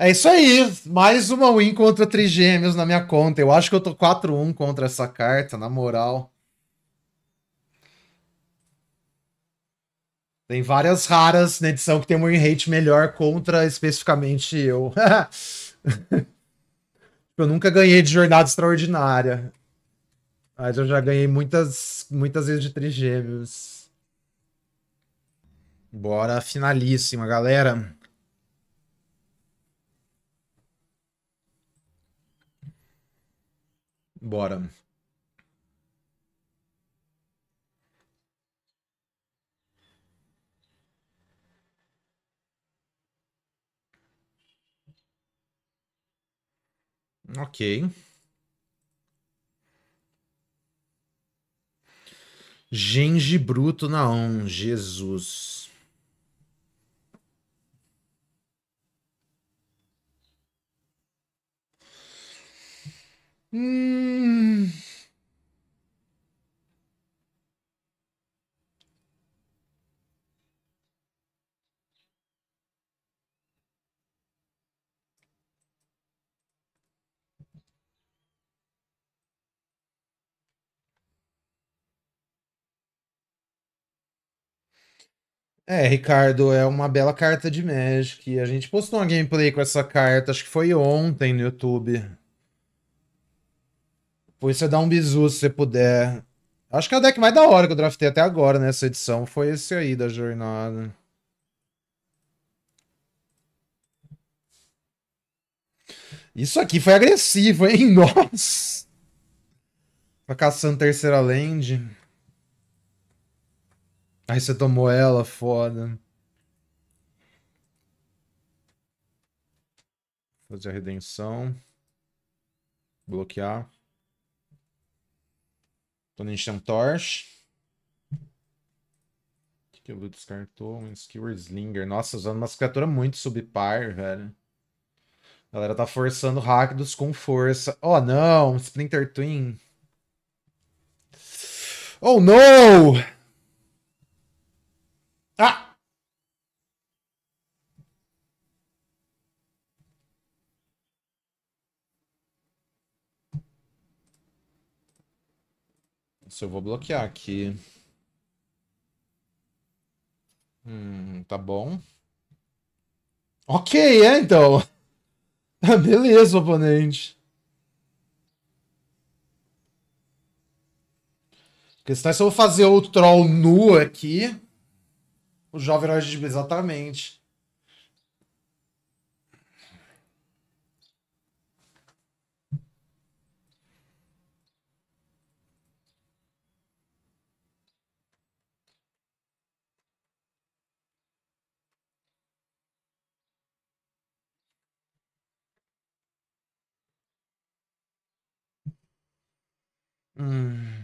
É isso aí. Mais uma win contra Trigêmeos na minha conta. Eu acho que eu tô 4-1 contra essa carta, na moral. Tem várias raras na edição que tem um win rate melhor contra especificamente eu. eu nunca ganhei de jornada extraordinária. Mas eu já ganhei muitas, muitas vezes de trigêmeos. Bora, finalíssima, galera. Bora. Ok. Genge bruto na on, Jesus. Hum. É, Ricardo, é uma bela carta de Magic. A gente postou uma gameplay com essa carta, acho que foi ontem no YouTube. Depois você dá um bizu se você puder. Acho que é o deck mais da hora que eu draftei até agora nessa né, edição. Foi esse aí da jornada. Isso aqui foi agressivo, hein? Nossa! Tá caçando terceira land. Aí você tomou ela, foda. Fazer a redenção. Bloquear. Então a gente tem um Torch. O que, o Blue descartou? Um Skewer Slinger. Nossa, usando uma criatura muito subpar, velho. A galera tá forçando Rakdos com força. Oh, não! Splinter Twin. Oh, não! Ah! Putz, eu vou bloquear aqui. Hum, tá bom. Ok, é então. Beleza, oponente. questão é se eu vou fazer o troll nu aqui, o jovem herói de... Exatamente. Mm.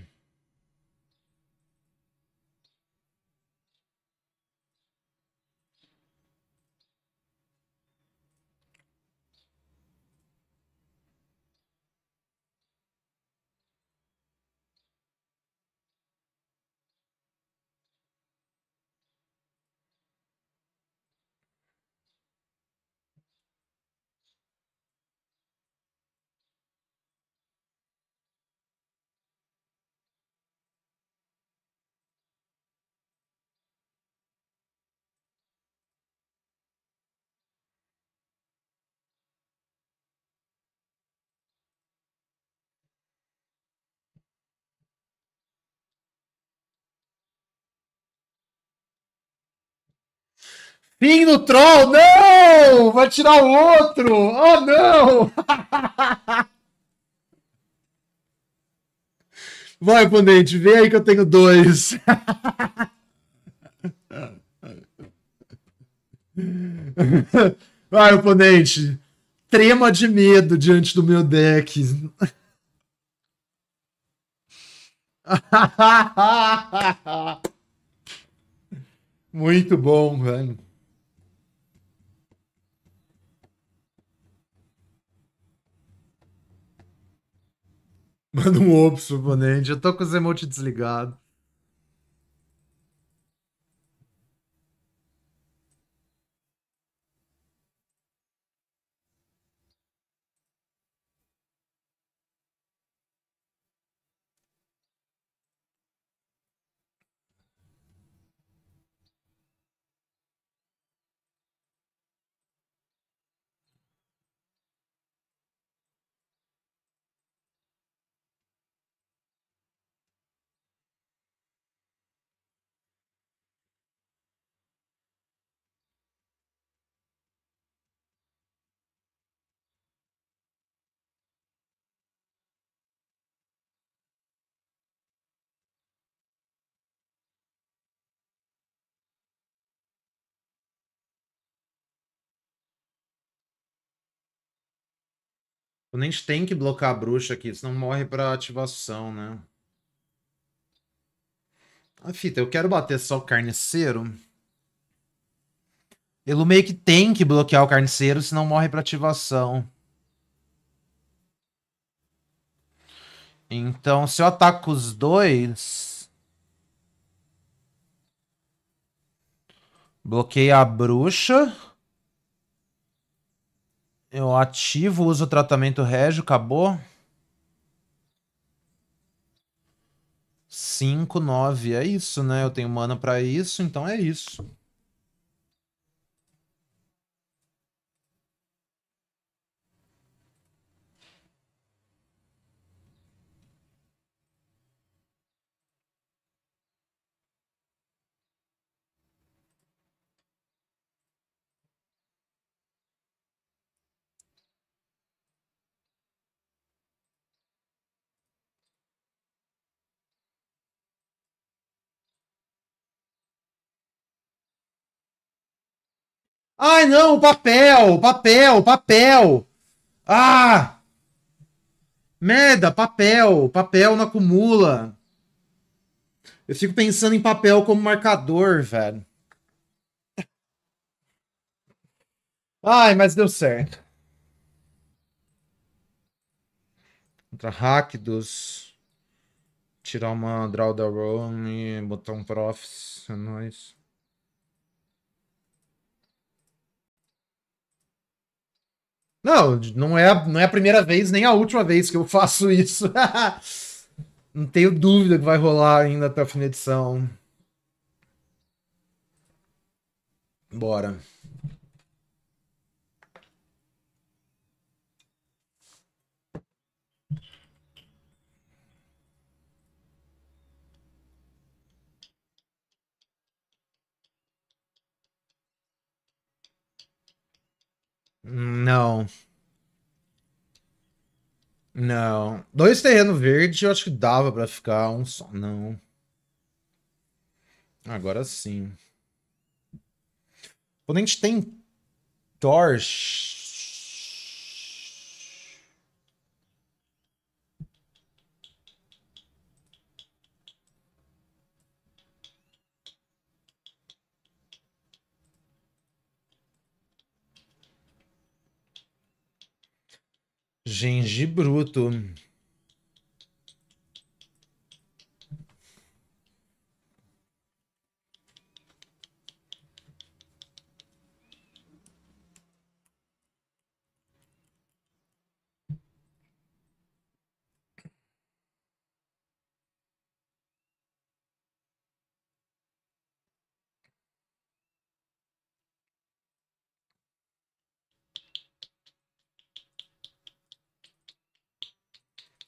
Fim no troll! Não! Vai tirar o outro! Oh, não! Vai, oponente, vem aí que eu tenho dois. Vai, oponente. Trema de medo diante do meu deck. Muito bom, velho. Manda um ops pro oponente. Eu tô com os emotes desligados. A gente tem que blocar a bruxa aqui, senão morre pra ativação, né? A ah, fita, eu quero bater só o carniceiro. Ele meio que tem que bloquear o carniceiro, senão morre pra ativação. Então, se eu ataco os dois... Bloqueia a bruxa... Eu ativo, uso o tratamento régio, acabou. 5, 9, é isso, né? Eu tenho mana pra isso, então é isso. Ai, não, papel, papel, papel. Ah! Merda, papel, papel não acumula. Eu fico pensando em papel como marcador, velho. Ai, mas deu certo. Contra hack dos. Tirar uma draw da e botar um profs. É nóis. Não, não é, não é a primeira vez nem a última vez que eu faço isso. não tenho dúvida que vai rolar ainda até o fim da edição. Bora. Não. Não. Dois terrenos verdes eu acho que dava pra ficar um só. Não. Agora sim. O oponente tem Torch. Gengibruto.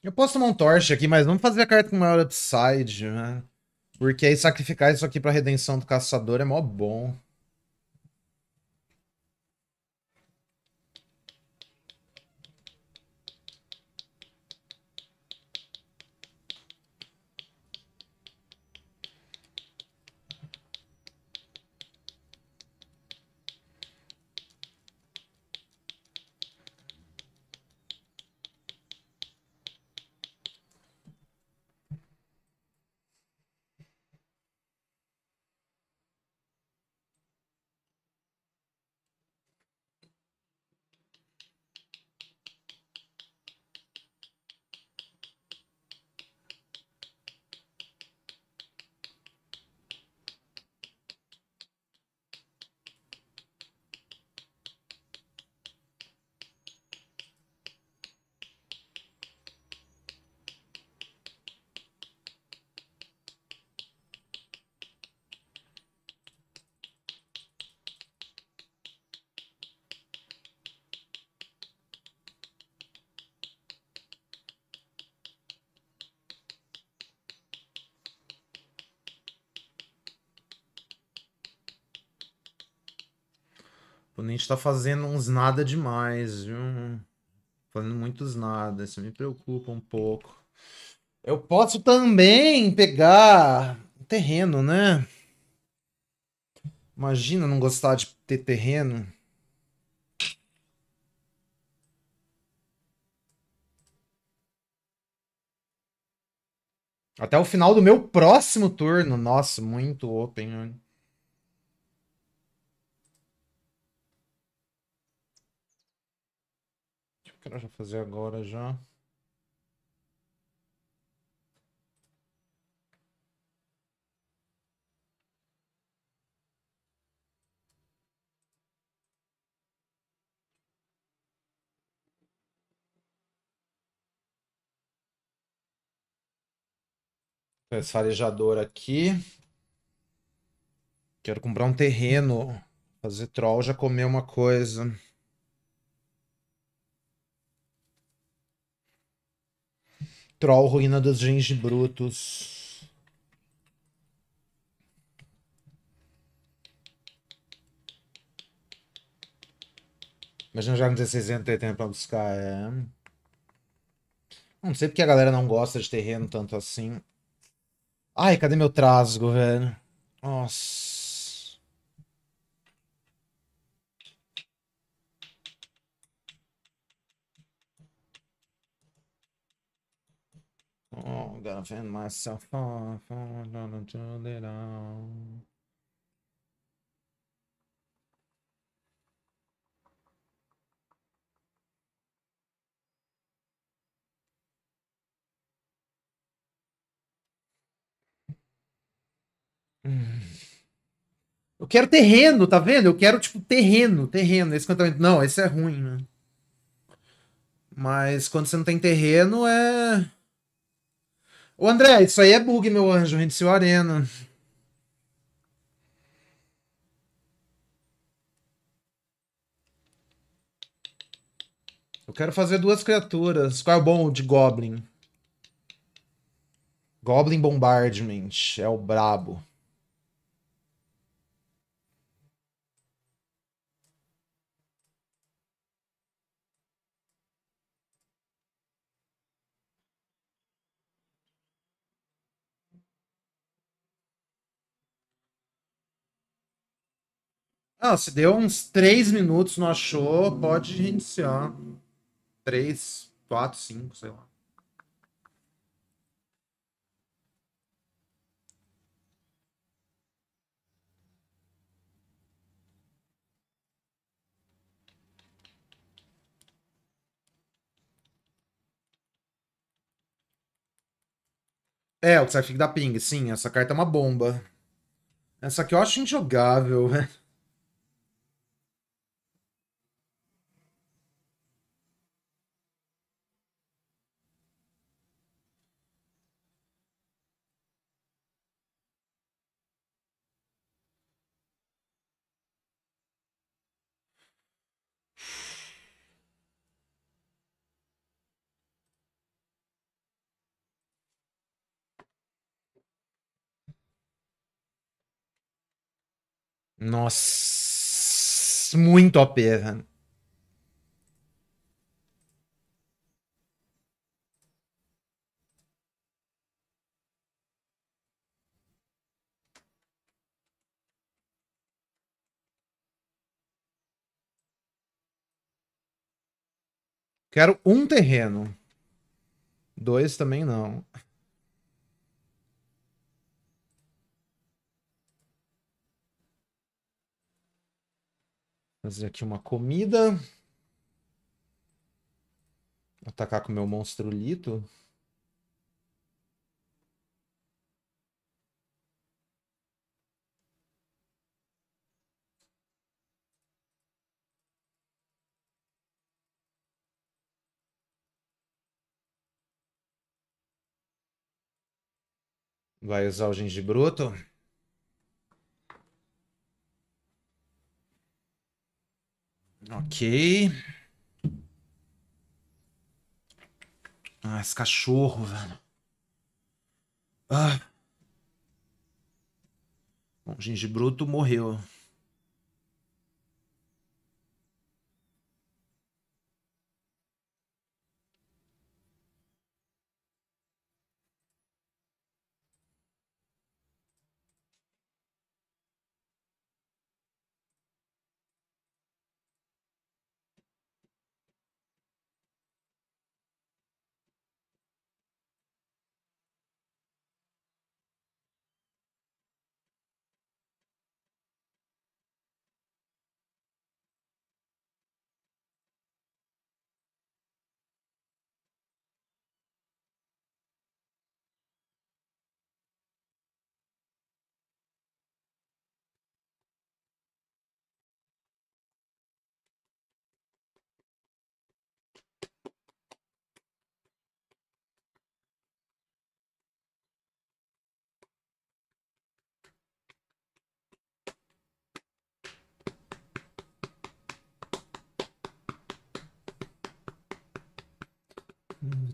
Eu posso tomar um torche aqui, mas vamos fazer a carta com maior upside, né? Porque aí sacrificar isso aqui pra redenção do caçador é mó bom. tá fazendo uns nada demais, viu? Fazendo muitos nada, isso me preocupa um pouco. Eu posso também pegar terreno, né? Imagina não gostar de ter terreno. Até o final do meu próximo turno. Nossa, muito open. Quero fazer agora já? Esse farejador aqui. Quero comprar um terreno. Fazer troll já comer uma coisa. Troll Ruína dos Gengibrutos. Mas não já no 1680 pra buscar, é. Não sei porque a galera não gosta de terreno tanto assim. Ai, cadê meu trasgo, velho? Nossa. Oh, I'm gonna fend myself off. I'm gonna turn it on. Eu quero terreno, tá vendo? Eu quero, tipo, terreno, terreno. Esse cantamento. Não, esse é ruim, né? Mas quando você não tem terreno, é. Ô André, isso aí é bug, meu anjo. gente se arena. Eu quero fazer duas criaturas. Qual é o bom de Goblin? Goblin Bombardment. É o brabo. Ah, se deu uns 3 minutos, não achou, pode reiniciar. 3, 4, 5, sei lá. É, o Psyfic da Ping, sim, essa carta é uma bomba. Essa aqui eu acho injogável, velho. Né? Nossa, muito OP, velho. Quero um terreno. Dois também não. Fazer aqui uma comida. Atacar com o meu monstro lito. Vai usar o gengibroto? Ok. Ah, esse cachorro, velho. Ah. Bom, Gengibruto morreu.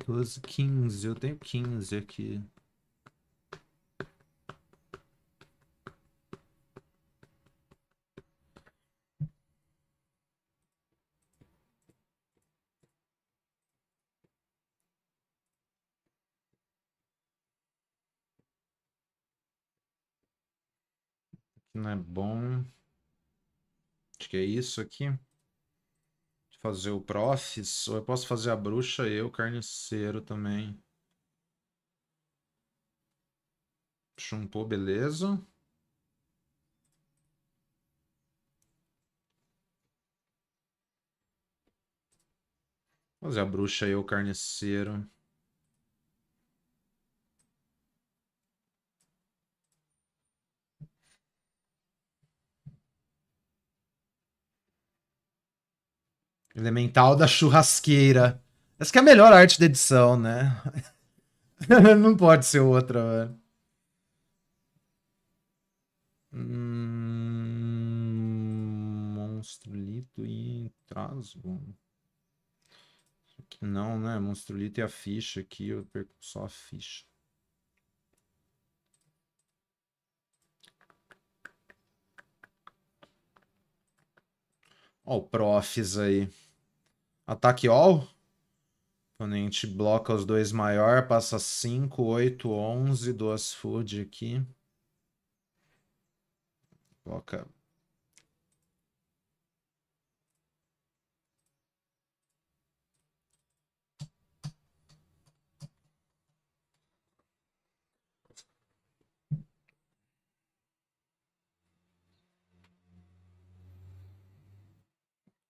12, 15. Eu tenho 15 aqui. Aqui não é bom. Acho que é isso aqui fazer o Profis, ou eu posso fazer a bruxa e o carniceiro também. Chumpou, beleza. Fazer a bruxa e o carniceiro. Elemental da churrasqueira. Essa que é a melhor arte da edição, né? Não pode ser outra, velho. Hum, monstrolito e Trasgo. Não, né? Monstrolito e a ficha aqui. Eu perco só a ficha. Ó, o Profs aí. Ataque All. Oponente bloca os dois maior, passa 5, 8, 11, duas food aqui. Coloca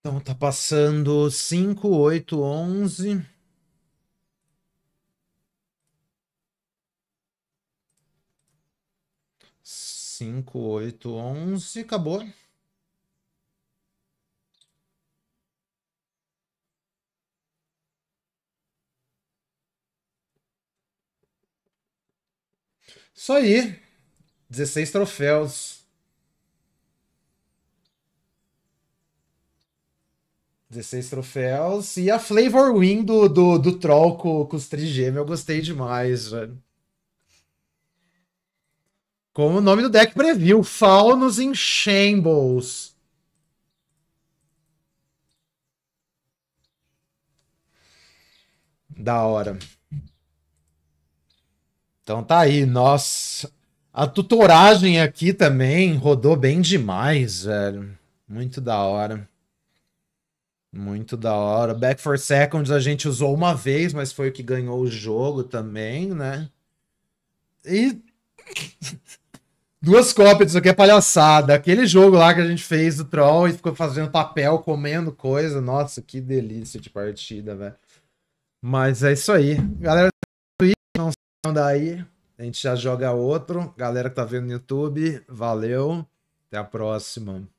Então tá passando 5, 8, 11. Cinco, oito, onze, acabou. Isso aí. dezesseis troféus. 16 troféus. E a Flavor Win do, do, do Troll com, com os trigêmeos, eu gostei demais, velho. Como o nome do deck previu, Faunos in Shambles. Da hora. Então tá aí, nossa. A tutoragem aqui também rodou bem demais, velho. Muito da hora. Muito da hora. Back for Seconds a gente usou uma vez, mas foi o que ganhou o jogo também, né? E. Duas cópias, isso aqui é palhaçada. Aquele jogo lá que a gente fez do Troll e ficou fazendo papel, comendo coisa. Nossa, que delícia de partida, velho. Mas é isso aí. Galera do Twitch, não saiam daí. A gente já joga outro. Galera que tá vendo no YouTube, valeu. Até a próxima.